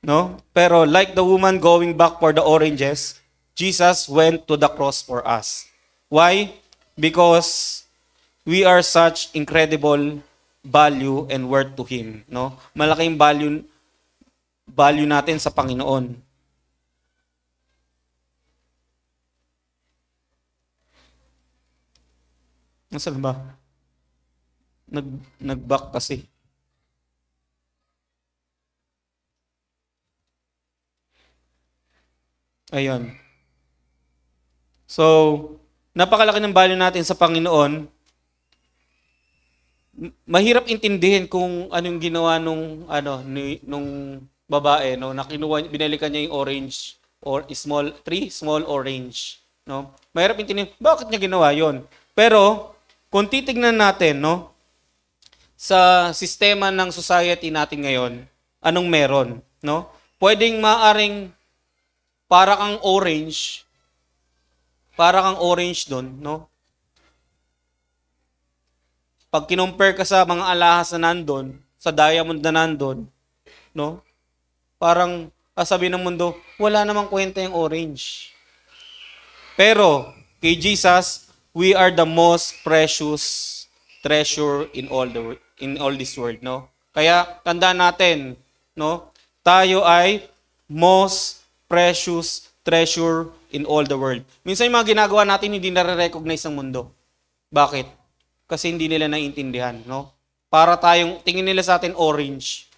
Speaker 1: No? Pero like the woman going back for the oranges, Jesus went to the cross for us. Why? Because we are such incredible value and worth to Him. No? Malaking value, value natin sa Panginoon. Nasaan ba? Nag, nag-back kasi. Ayan. So, napakalaki ng value natin sa Panginoon. Mahirap intindihin kung anong ginawa nung ano ni, nung babae no nakinuha binalikan niya yung orange or small tree, small orange, no? Mahirap intindihin bakit niya ginawa 'yon. Pero kung titingnan natin no sa sistema ng society natin ngayon, anong meron, no? Pwedeng maaring para kang orange para kang orange doon, no? Pag kinumpare ka sa mga alahas na nandun, sa diamond na nandun, no? Parang sabi ng mundo, wala namang kwenta yung orange. Pero, kay Jesus, we are the most precious treasure in all the in all this world, no? Kaya tandaan natin, no? Tayo ay most precious treasure in all the world. Minsan yung mga ginagawa natin hindi nare-recognize ng mundo. Bakit? Kasi hindi nila naiintindihan, no? Para tayong tingin nila sa atin orange,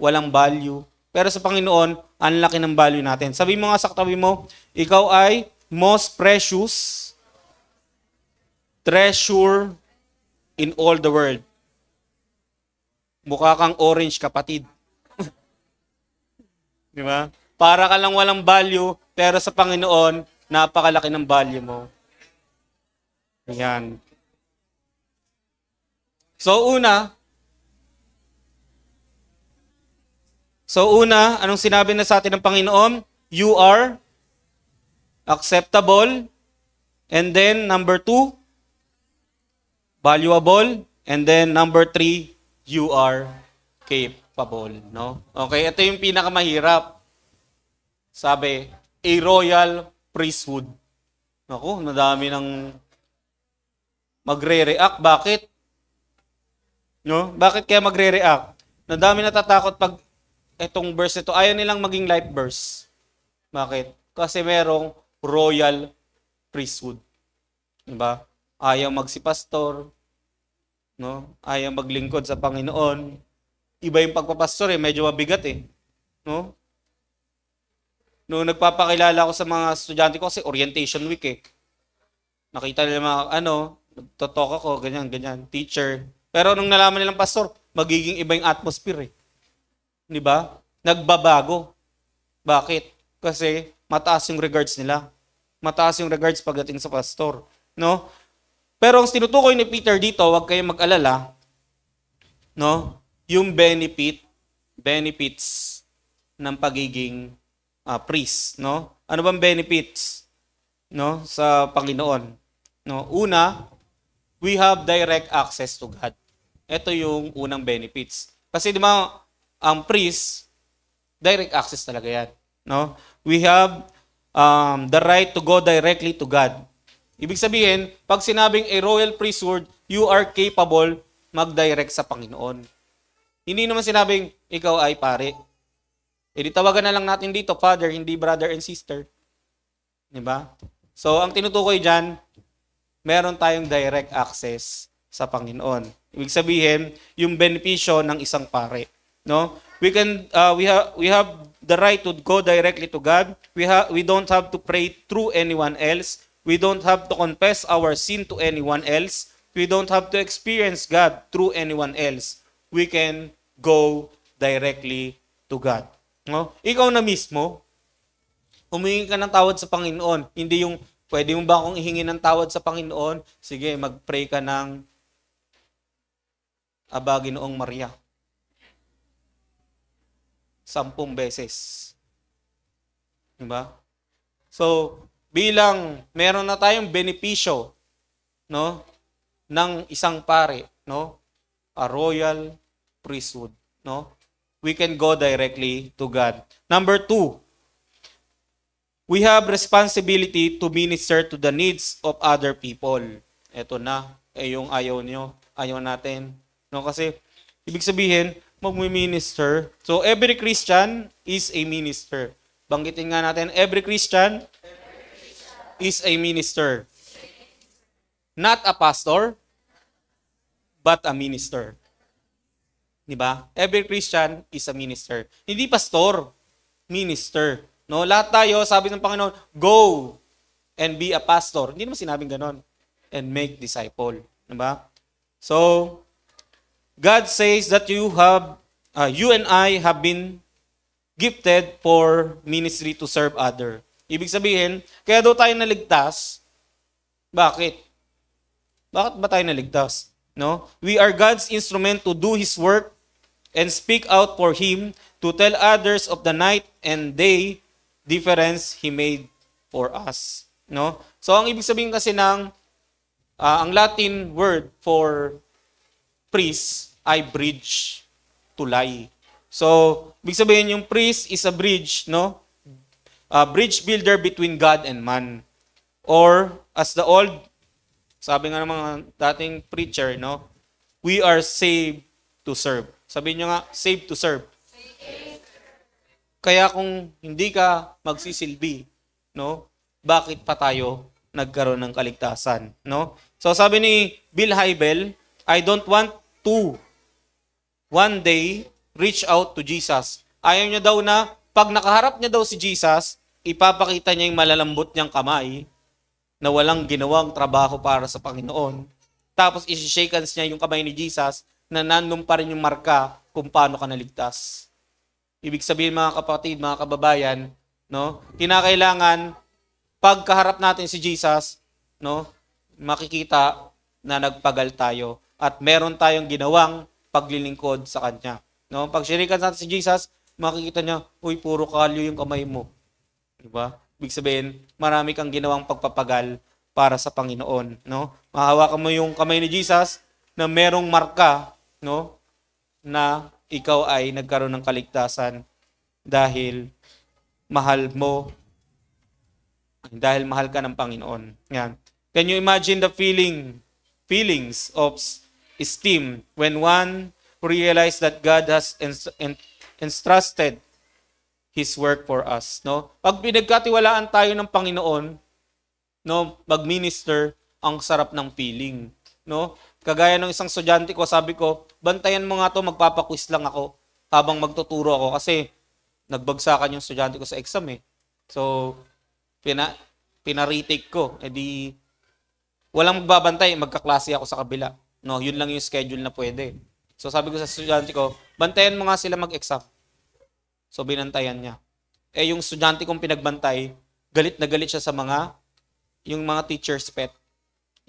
Speaker 1: walang value. Pero sa Panginoon, ang laki ng value natin. Sabi mo nga sa katabi mo, ikaw ay most precious treasure in all the world. Mukha kang orange, kapatid. Di ba? Para ka lang walang value, pero sa Panginoon, napakalaki ng value mo. Ayan. So una, So una, anong sinabi na sa atin ng Panginoon? You are acceptable. And then number two, valuable. And then number three, you are capable. No? Okay, ito yung pinakamahirap. Sabi, a royal priesthood. Naku, madami ng magre-react. Bakit? No? Bakit kaya magre-react? Nadami natatakot pag itong verse ito. Ayaw nilang maging life verse. Bakit? Kasi merong royal priesthood. Diba? Ayaw magsipastor. No? Ayaw maglingkod sa Panginoon. Iba yung pagpapastor eh. Medyo mabigat eh. No? nung nagpapakilala ko sa mga estudyante ko kasi orientation week eh. Nakita nila mga ano, nagtotalk ako, ganyan, ganyan, teacher. Pero nung nalaman nilang pastor, magiging iba yung atmosphere eh. Di ba? Nagbabago. Bakit? Kasi mataas yung regards nila. Mataas yung regards pagdating sa pastor. No? Pero ang tinutukoy ni Peter dito, huwag kayong mag-alala, no? Yung benefit, benefits ng pagiging uh, priest, no? Ano bang benefits no sa Panginoon? No, una, we have direct access to God. Ito yung unang benefits. Kasi di ba ang priest direct access talaga 'yan, no? We have um, the right to go directly to God. Ibig sabihin, pag sinabing a royal priesthood, you are capable mag-direct sa Panginoon. Hindi naman sinabing ikaw ay pare E di tawagan na lang natin dito, father, hindi brother and sister. Di ba? So, ang tinutukoy dyan, meron tayong direct access sa Panginoon. Ibig sabihin, yung benepisyo ng isang pare. No? We can uh, we have we have the right to go directly to God. We have we don't have to pray through anyone else. We don't have to confess our sin to anyone else. We don't have to experience God through anyone else. We can go directly to God. No? Ikaw na mismo, umingi ka ng tawad sa Panginoon. Hindi yung, pwede mo ba akong ihingi ng tawad sa Panginoon? Sige, mag-pray ka ng abagi noong Maria. Sampung beses. Diba? So, bilang meron na tayong benepisyo no ng isang pare no a royal priesthood no we can go directly to God. Number two, we have responsibility to minister to the needs of other people. Ito na, eh yung ayaw nyo, ayaw natin. No, kasi, ibig sabihin, magmi-minister. So, every Christian is a minister. Banggitin nga natin, every Christian, every Christian. is a minister. Not a pastor, but a minister. Di ba? Every Christian is a minister. Hindi pastor, minister. No, lahat tayo, sabi ng Panginoon, go and be a pastor. Hindi naman sinabing ganon. And make disciple. Di ba? So, God says that you have, uh, you and I have been gifted for ministry to serve other. Ibig sabihin, kaya daw tayo naligtas. Bakit? Bakit ba tayo naligtas? No? We are God's instrument to do His work and speak out for him to tell others of the night and day difference he made for us. No? So ang ibig sabihin kasi ng uh, ang Latin word for priest ay bridge to lie. So, ibig sabihin yung priest is a bridge, no? A bridge builder between God and man. Or as the old sabi nga ng mga dating preacher, no? We are saved to serve. Sabihin nyo nga, save to serve. Kaya kung hindi ka magsisilbi, no? Bakit pa tayo nagkaroon ng kaligtasan, no? So sabi ni Bill Hybel, I don't want to one day reach out to Jesus. Ayaw niya daw na pag nakaharap niya daw si Jesus, ipapakita niya yung malalambot niyang kamay na walang ginawang trabaho para sa Panginoon. Tapos isi-shake hands niya yung kamay ni Jesus na nandun pa rin yung marka kung paano ka naligtas. Ibig sabihin mga kapatid, mga kababayan, no? Kinakailangan pagkaharap natin si Jesus, no? Makikita na nagpagal tayo at meron tayong ginawang paglilingkod sa kanya. No? Pag sinikan natin si Jesus, makikita niya, uy, puro kalyo yung kamay mo. Di ba? Ibig sabihin, marami kang ginawang pagpapagal para sa Panginoon. No? Mahawakan mo yung kamay ni Jesus na merong marka no? Na ikaw ay nagkaroon ng kaligtasan dahil mahal mo dahil mahal ka ng Panginoon. Yan. Can you imagine the feeling feelings of esteem when one realize that God has entrusted his work for us, no? Pag pinagkatiwalaan tayo ng Panginoon, no, mag-minister, ang sarap ng feeling, no? Kagaya ng isang estudyante ko, sabi ko, bantayan mo nga to, magpapakwis lang ako habang magtuturo ako kasi nagbagsakan yung estudyante ko sa exam eh. So, pina, pinaretake ko. Eh di, walang magbabantay, magkaklase ako sa kabila. No, yun lang yung schedule na pwede. So sabi ko sa estudyante ko, bantayan mo nga sila mag-exam. So binantayan niya. Eh yung estudyante kong pinagbantay, galit na galit siya sa mga, yung mga teacher's pet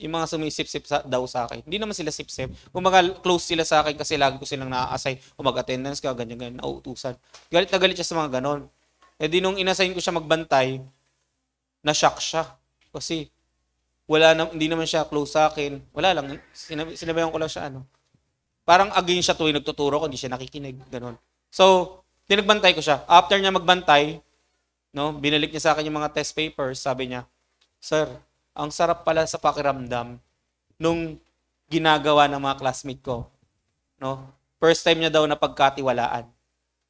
Speaker 1: yung mga sumisip-sip sa, daw sa akin. Hindi naman sila sip-sip. Kumaga close sila sa akin kasi lagi ko silang na assign o oh, mag-attendance ka, ganyan, ganyan, nauutusan. Galit na galit siya sa mga ganon. E di nung inassign ko siya magbantay, na-shock siya. Kasi wala na, hindi naman siya close sa akin. Wala lang, sinabi, sinabayan ko lang siya ano. Parang again siya tuwing nagtuturo ko, hindi siya nakikinig, ganon. So, tinagbantay ko siya. After niya magbantay, no, binalik niya sa akin yung mga test papers, sabi niya, Sir, ang sarap pala sa pakiramdam nung ginagawa ng mga classmate ko. No? First time niya daw na pagkatiwalaan.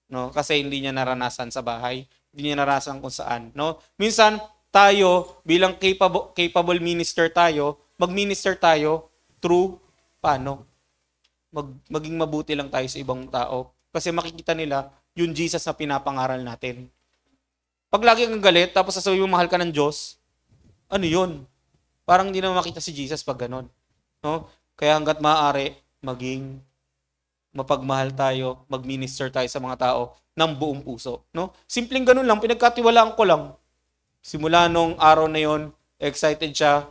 Speaker 1: No? Kasi hindi niya naranasan sa bahay. Hindi niya naranasan kung saan. No? Minsan, tayo, bilang capable, capable minister tayo, mag-minister tayo through, paano? Mag, maging mabuti lang tayo sa ibang tao. Kasi makikita nila yung Jesus na pinapangaral natin. Pag lagi kang galit, tapos sasabihin mo mahal ka ng Diyos, ano yun? Parang hindi naman makita si Jesus pag ganun. No? Kaya hanggat maaari, maging mapagmahal tayo, magminister tayo sa mga tao ng buong puso. No? Simpleng ganun lang, pinagkatiwalaan ko lang. Simula nung araw na yon, excited siya.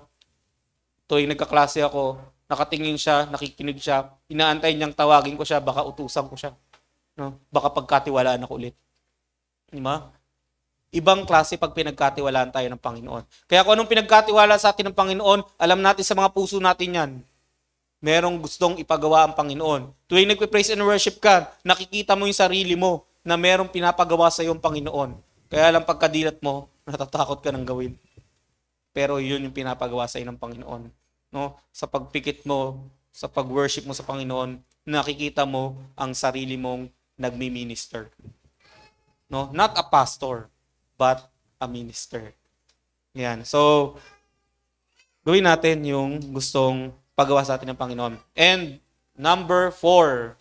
Speaker 1: Tuwing nagkaklase ako, nakatingin siya, nakikinig siya, inaantay niyang tawagin ko siya, baka utusan ko siya. No? Baka pagkatiwalaan ako ulit. Di ba? Ibang klase pag pinagkatiwalaan tayo ng Panginoon. Kaya kung anong pinagkatiwala sa atin ng Panginoon, alam natin sa mga puso natin yan. Merong gustong ipagawa ang Panginoon. Tuwing nagpe-praise and worship ka, nakikita mo yung sarili mo na merong pinapagawa sa iyo Panginoon. Kaya lang pagkadilat mo, natatakot ka ng gawin. Pero yun yung pinapagawa sa iyo ng Panginoon. No? Sa pagpikit mo, sa pag-worship mo sa Panginoon, nakikita mo ang sarili mong nagmi-minister. No? Not a pastor, but a minister. Yan. So, gawin natin yung gustong paggawa sa atin ng Panginoon. And number four,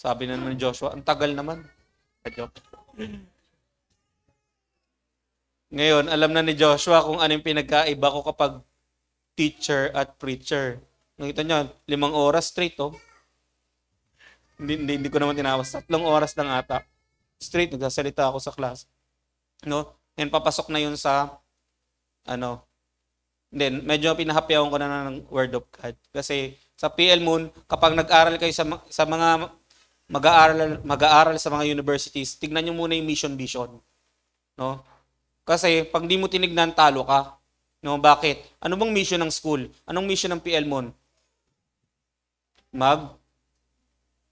Speaker 1: sabi naman ni Joshua, ang tagal naman. Joke. Ngayon, alam na ni Joshua kung anong pinagkaiba ko kapag teacher at preacher. Nakita niyo, limang oras straight, oh. Hindi, hindi, hindi ko naman tinawas. Tatlong oras lang ata. Straight, nagsasalita ako sa class. No? And papasok na yun sa, ano, then medyo pinahapyawan ko na ng Word of God. Kasi sa PL Moon, kapag nag-aral kayo sa, sa mga mag-aaral mag-aaral sa mga universities, tignan niyo muna yung mission vision. No? Kasi pag di mo tinignan talo ka. No, bakit? Ano bang mission ng school? Anong mission ng PL Moon? Mag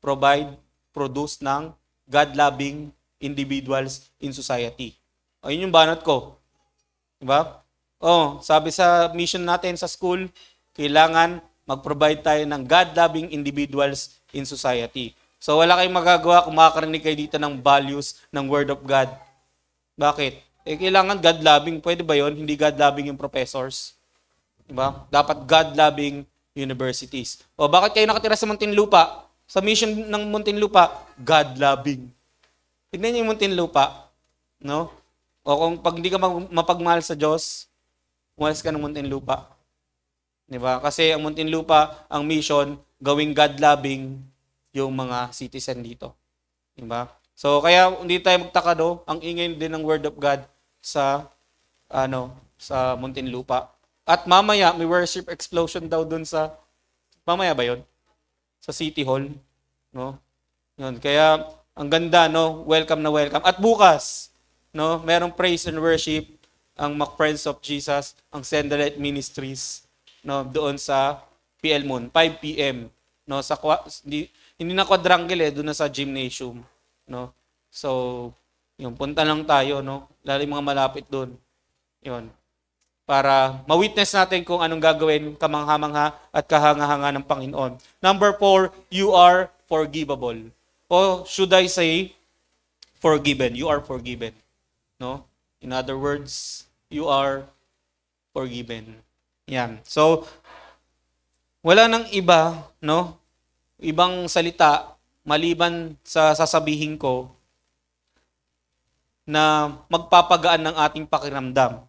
Speaker 1: provide, produce ng God-loving individuals in society. Ayun oh, yung banat ko. Diba? Oh, sabi sa mission natin sa school, kailangan mag-provide tayo ng God-loving individuals in society. So wala kayong magagawa kung makakarinig kayo dito ng values ng Word of God. Bakit? Eh, kailangan God-loving. Pwede ba yon Hindi God-loving yung professors. Diba? Dapat God-loving universities. O bakit kayo nakatira sa Muntinlupa? Sa mission ng Muntinlupa, God-loving. Tignan niyo yung Muntinlupa. No? O kung pag hindi ka mapagmahal sa Diyos, umalis ka ng muntin lupa. Di ba? Kasi ang muntin lupa, ang mission, gawing God-loving yung mga citizen dito. Di ba? So kaya hindi tayo magtaka do, ang ingay din ng word of God sa ano, sa muntin lupa. At mamaya may worship explosion daw dun sa mamaya ba 'yon? Sa City Hall, no? Yun, kaya ang ganda no, welcome na welcome. At bukas, no? Merong praise and worship ang McFriends of Jesus, ang Senderite Ministries, no? Doon sa PL Moon, 5 PM, no? Sa hindi, hindi na quadrangle eh, doon na sa gymnasium, no? So, yung punta lang tayo, no? Lalo mga malapit doon. 'Yon. Para ma-witness natin kung anong gagawin kamangha-mangha at kahangahanga ng Panginoon. Number four, you are forgivable. O should I say, forgiven. You are forgiven. No? In other words, you are forgiven. Yan. So, wala nang iba, no? Ibang salita, maliban sa sasabihin ko, na magpapagaan ng ating pakiramdam,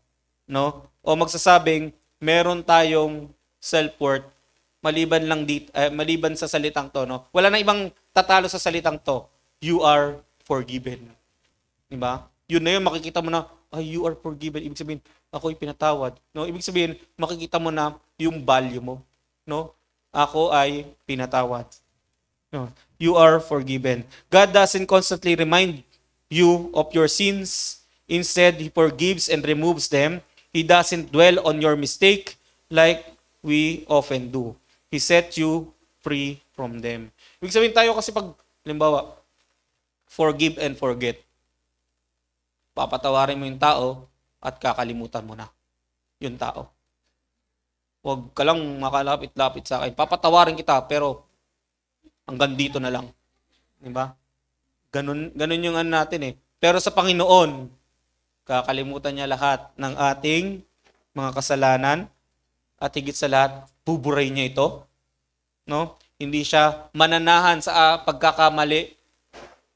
Speaker 1: no? O magsasabing, meron tayong self-worth maliban lang dito eh, maliban sa salitang to no wala nang ibang tatalo sa salitang to you are forgiven di ba yun na yun, makikita mo na, ay, you are forgiven. Ibig sabihin, ako'y pinatawad. No? Ibig sabihin, makikita mo na yung value mo. No? Ako ay pinatawad. No? You are forgiven. God doesn't constantly remind you of your sins. Instead, He forgives and removes them. He doesn't dwell on your mistake like we often do. He set you free from them. Ibig sabihin tayo kasi pag, halimbawa, forgive and forget. Papatawarin mo yung tao at kakalimutan mo na yung tao. Huwag ka lang makalapit-lapit sa akin. Papatawarin kita pero hanggang dito na lang. Di ba? Ganun, ganun yung an natin eh. Pero sa Panginoon, kakalimutan niya lahat ng ating mga kasalanan at higit sa lahat, buburay niya ito. No? Hindi siya mananahan sa ah, pagkakamali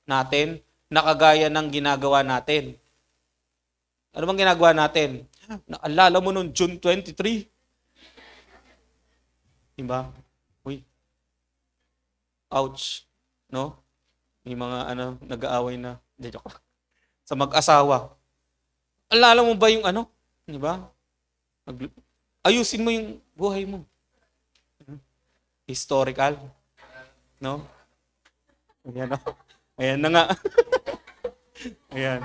Speaker 1: natin na kagaya ng ginagawa natin. Ano bang ginagawa natin? Naalala mo noong June 23? Diba? Uy. Ouch. No? May mga ano, nag-aaway na. Hindi, joke Sa mag-asawa. Alala mo ba yung ano? Di ba? Mag- ayusin mo yung buhay mo. Historical. No? Ayan, no? Oh. Ayan na nga. Ayan.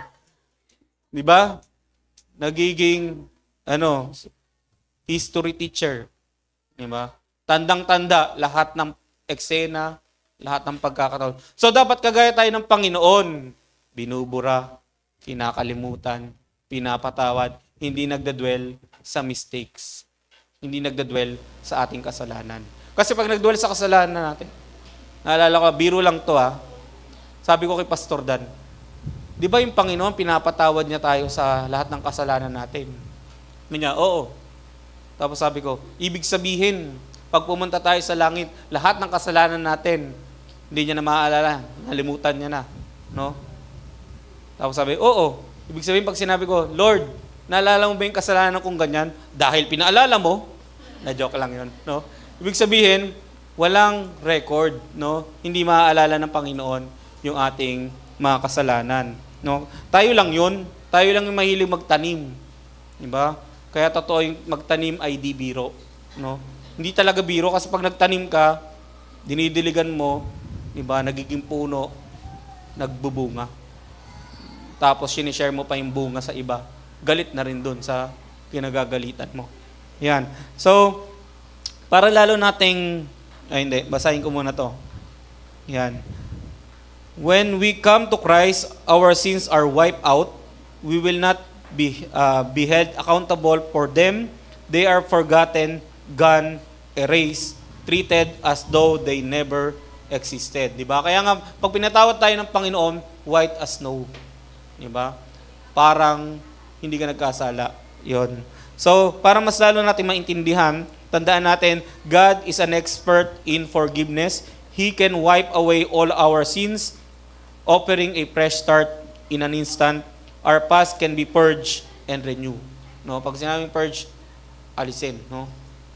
Speaker 1: Di ba? nagiging ano history teacher, di ba? Tandang-tanda lahat ng eksena, lahat ng pagkakataon. So dapat kagaya tayo ng Panginoon, binubura, kinakalimutan, pinapatawad, hindi nagdadwell sa mistakes. Hindi nagdadwell sa ating kasalanan. Kasi pag nagdwell sa kasalanan natin, naalala ko, biro lang to ha. Ah. Sabi ko kay Pastor Dan, Di ba yung Panginoon, pinapatawad niya tayo sa lahat ng kasalanan natin? Sabi niya, oo. Tapos sabi ko, ibig sabihin, pag pumunta tayo sa langit, lahat ng kasalanan natin, hindi niya na maaalala, nalimutan niya na. No? Tapos sabi, oo. Ibig sabihin, pag sinabi ko, Lord, naalala mo ba yung kasalanan kong ganyan? Dahil pinaalala mo, na joke lang yun. No? Ibig sabihin, walang record, no? Hindi maaalala ng Panginoon yung ating mga kasalanan. No? Tayo lang 'yun. Tayo lang yung mahilig magtanim. 'Di ba? Kaya totoo yung magtanim ay di biro, no? Hindi talaga biro kasi pag nagtanim ka, dinidiligan mo, 'di ba? Nagiging puno, nagbubunga. Tapos sinishare mo pa yung bunga sa iba. Galit na rin doon sa pinagagalitan mo. Yan. So, para lalo nating, ay hindi, basahin ko muna to. Yan. When we come to Christ, our sins are wiped out. We will not be, uh, be held accountable for them. They are forgotten, gone, erased, treated as though they never existed. 'Di ba? Kaya nga, pag pinatawad tayo ng Panginoon, white as snow. 'Di ba? Parang hindi ka nagkasala. yon. So, para mas lalo natin maintindihan, tandaan natin, God is an expert in forgiveness. He can wipe away all our sins offering a fresh start in an instant, our past can be purged and renewed. No, pag sinabing purge, alisin, no?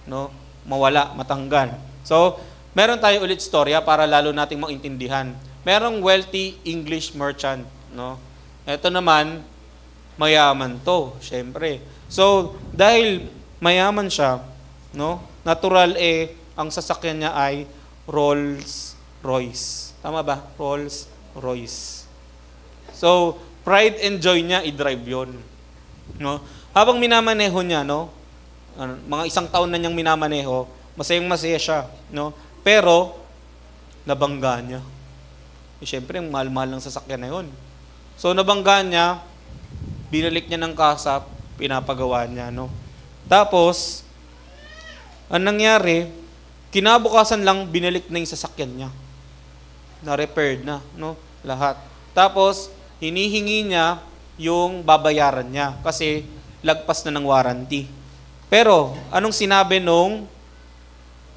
Speaker 1: No, mawala, matanggal. So, meron tayo ulit storya para lalo nating maintindihan. Merong wealthy English merchant, no? Ito naman, mayaman to, syempre. So, dahil mayaman siya, no? Natural eh ang sasakyan niya ay Rolls Royce. Tama ba? Rolls Royce. So, pride and joy niya, i-drive yon. No? Habang minamaneho niya, no? Ano, mga isang taon na niyang minamaneho, masayang masaya siya. No? Pero, nabangga niya. Eh, Siyempre, mahal-mahal ng sasakyan na 'yon. So, nabangga niya, binalik niya ng kasap, pinapagawa niya. No? Tapos, ang nangyari, kinabukasan lang binalik na yung sasakyan niya. Na-repaired na, no? Lahat. Tapos, hinihingi niya yung babayaran niya kasi lagpas na ng warranty. Pero, anong sinabi nung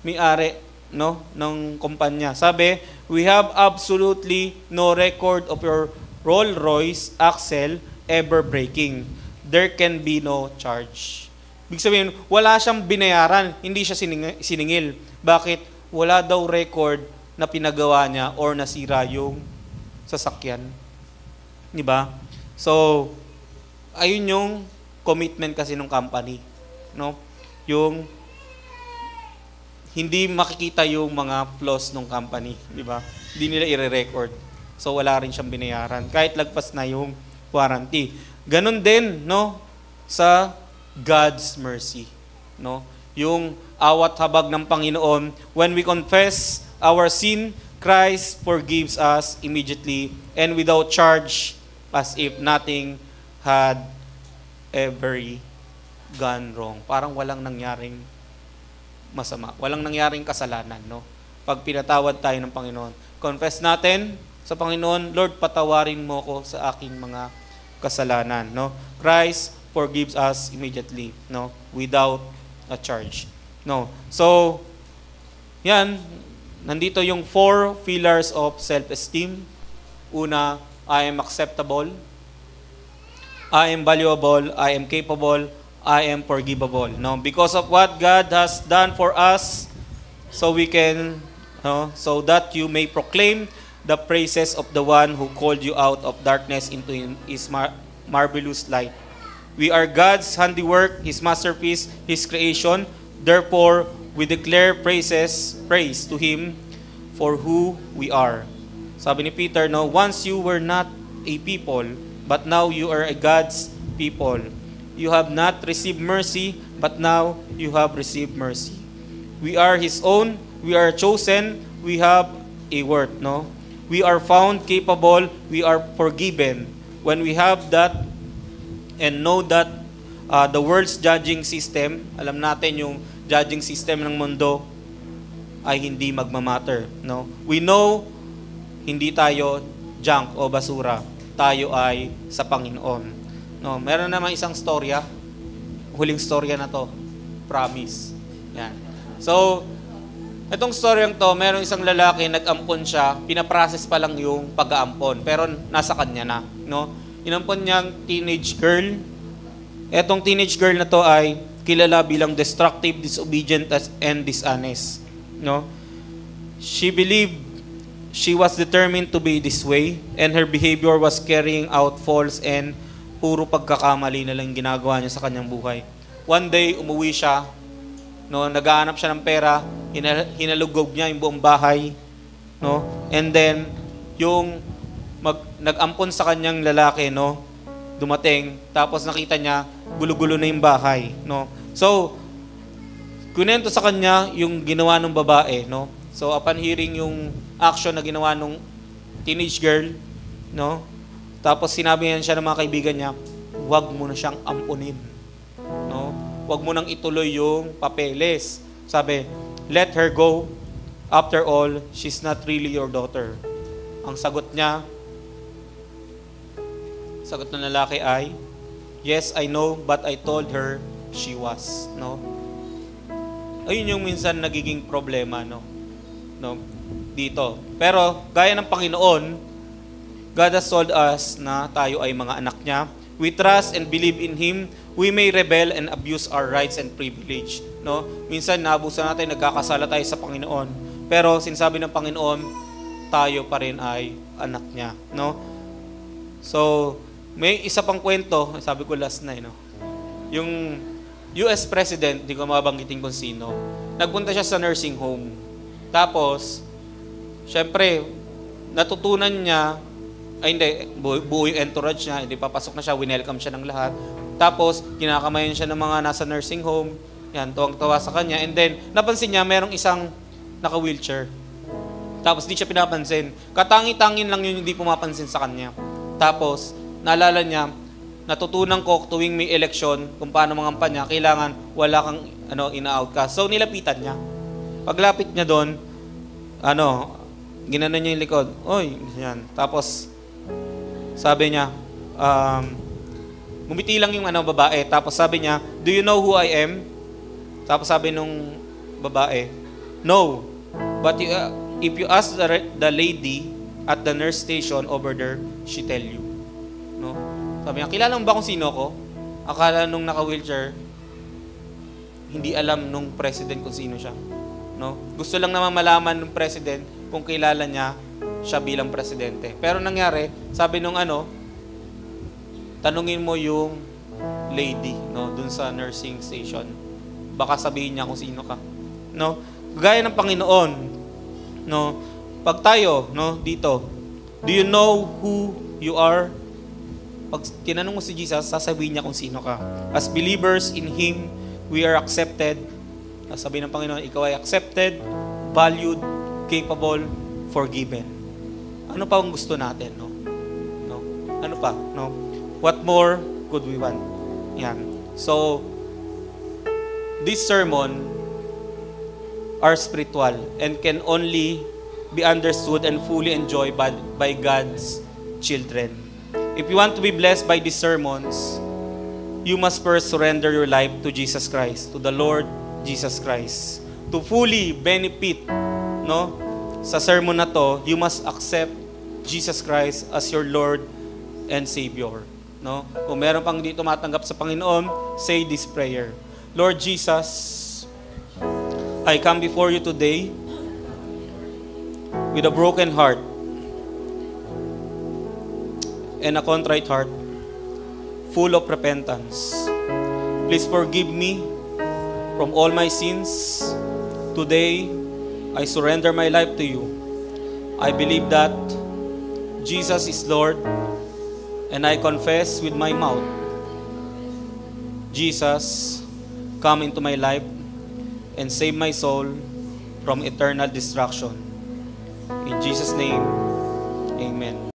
Speaker 1: may-ari no, ng kumpanya? Sabi, we have absolutely no record of your Rolls-Royce axle ever breaking. There can be no charge. Ibig sabihin, wala siyang binayaran, hindi siya siningil. Bakit? Wala daw record na pinagawa niya or nasira yung sasakyan. Di ba? So, ayun yung commitment kasi ng company. No? Yung hindi makikita yung mga flaws ng company, di ba? Hindi nila ire-record. So wala rin siyang binayaran kahit lagpas na yung warranty. Ganon din, no? Sa God's mercy, no? Yung awat habag ng Panginoon when we confess our sin, Christ forgives us immediately and without charge as if nothing had ever gone wrong. Parang walang nangyaring masama. Walang nangyaring kasalanan, no? Pag pinatawad tayo ng Panginoon. Confess natin sa Panginoon, Lord, patawarin mo ko sa aking mga kasalanan, no? Christ forgives us immediately, no? Without a charge. No. So, yan, Nandito yung four pillars of self-esteem. Una, I am acceptable. I am valuable. I am capable. I am forgivable. No, because of what God has done for us, so we can, no, so that you may proclaim the praises of the one who called you out of darkness into His mar- marvelous light. We are God's handiwork, His masterpiece, His creation. Therefore, we declare praises, praise to Him for who we are. Sabi ni Peter, no, once you were not a people, but now you are a God's people. You have not received mercy, but now you have received mercy. We are His own, we are chosen, we have a word, no? We are found capable, we are forgiven. When we have that and know that uh, the world's judging system, alam natin yung judging system ng mundo ay hindi magmamatter. No? We know hindi tayo junk o basura. Tayo ay sa Panginoon. No, meron naman isang storya. Huling storya na to. Promise. Yan. So, itong storyang to, meron isang lalaki, nag-ampon siya, pinaprocess pa lang yung pag-aampon, pero nasa kanya na. No? Inampon niyang teenage girl. Etong teenage girl na to ay kilala bilang destructive, disobedient, and dishonest. No? She believed she was determined to be this way and her behavior was carrying out faults and puro pagkakamali na lang ginagawa niya sa kanyang buhay. One day, umuwi siya, no, nagaanap siya ng pera, hinalugog niya yung buong bahay, no, and then, yung mag, nag-ampon sa kanyang lalaki, no, dumating, tapos nakita niya, gulo-gulo na yung bahay, no? So, kunento sa kanya yung ginawa ng babae, no? So, upon hearing yung action na ginawa ng teenage girl, no? Tapos sinabi niya siya ng mga kaibigan niya, huwag mo na siyang ampunin, no? Huwag mo nang ituloy yung papeles. Sabi, let her go. After all, she's not really your daughter. Ang sagot niya, Sagot ng lalaki ay, Yes, I know, but I told her she was. No? Ayun yung minsan nagiging problema, no? No? Dito. Pero, gaya ng Panginoon, God has told us na tayo ay mga anak niya. We trust and believe in Him. We may rebel and abuse our rights and privilege. No? Minsan, nabusa natin, nagkakasala tayo sa Panginoon. Pero, sinasabi ng Panginoon, tayo pa rin ay anak niya. No? So, may isa pang kwento, sabi ko last night, no? Yung US President, hindi ko mabanggitin kung sino, nagpunta siya sa nursing home. Tapos, syempre, natutunan niya, ay hindi, buo, yung entourage niya, hindi papasok na siya, winelcome siya ng lahat. Tapos, kinakamayan siya ng mga nasa nursing home, yan, tuwang-tuwa sa kanya. And then, napansin niya, mayroong isang naka-wheelchair. Tapos, di siya pinapansin. Katangi-tangin lang yun hindi pumapansin sa kanya. Tapos, naalala niya, natutunan ko tuwing may eleksyon kung paano mangampanya, kailangan wala kang ano, ina outcast So, nilapitan niya. Paglapit niya doon, ano, ginanon niya yung likod. Oy, yan. Tapos, sabi niya, um, bumiti lang yung ano, babae. Tapos sabi niya, do you know who I am? Tapos sabi nung babae, no. But you, uh, if you ask the, the lady at the nurse station over there, she tell you. Sabi niya, kilala mo ba kung sino ko? Akala nung naka-wheelchair, hindi alam nung president kung sino siya. No? Gusto lang naman malaman nung president kung kilala niya siya bilang presidente. Pero nangyari, sabi nung ano, tanungin mo yung lady no dun sa nursing station. Baka sabihin niya kung sino ka. No? Gaya ng Panginoon, no? Pag tayo, no, dito, do you know who you are? Pag tinanong mo si Jesus, sasabihin niya kung sino ka. As believers in Him, we are accepted. Sabi ng Panginoon, ikaw ay accepted, valued, capable, forgiven. Ano pa ang gusto natin, no? no? Ano pa, no? What more could we want? Yan. So, this sermon are spiritual and can only be understood and fully enjoyed by, by God's children. If you want to be blessed by these sermons, you must first surrender your life to Jesus Christ, to the Lord Jesus Christ. To fully benefit no, sa sermon na to, you must accept Jesus Christ as your Lord and Savior. No? Kung meron pang hindi tumatanggap sa Panginoon, say this prayer. Lord Jesus, I come before you today with a broken heart and a contrite heart, full of repentance. Please forgive me from all my sins. Today, I surrender my life to you. I believe that Jesus is Lord, and I confess with my mouth, Jesus, come into my life and save my soul from eternal destruction. In Jesus' name, Amen.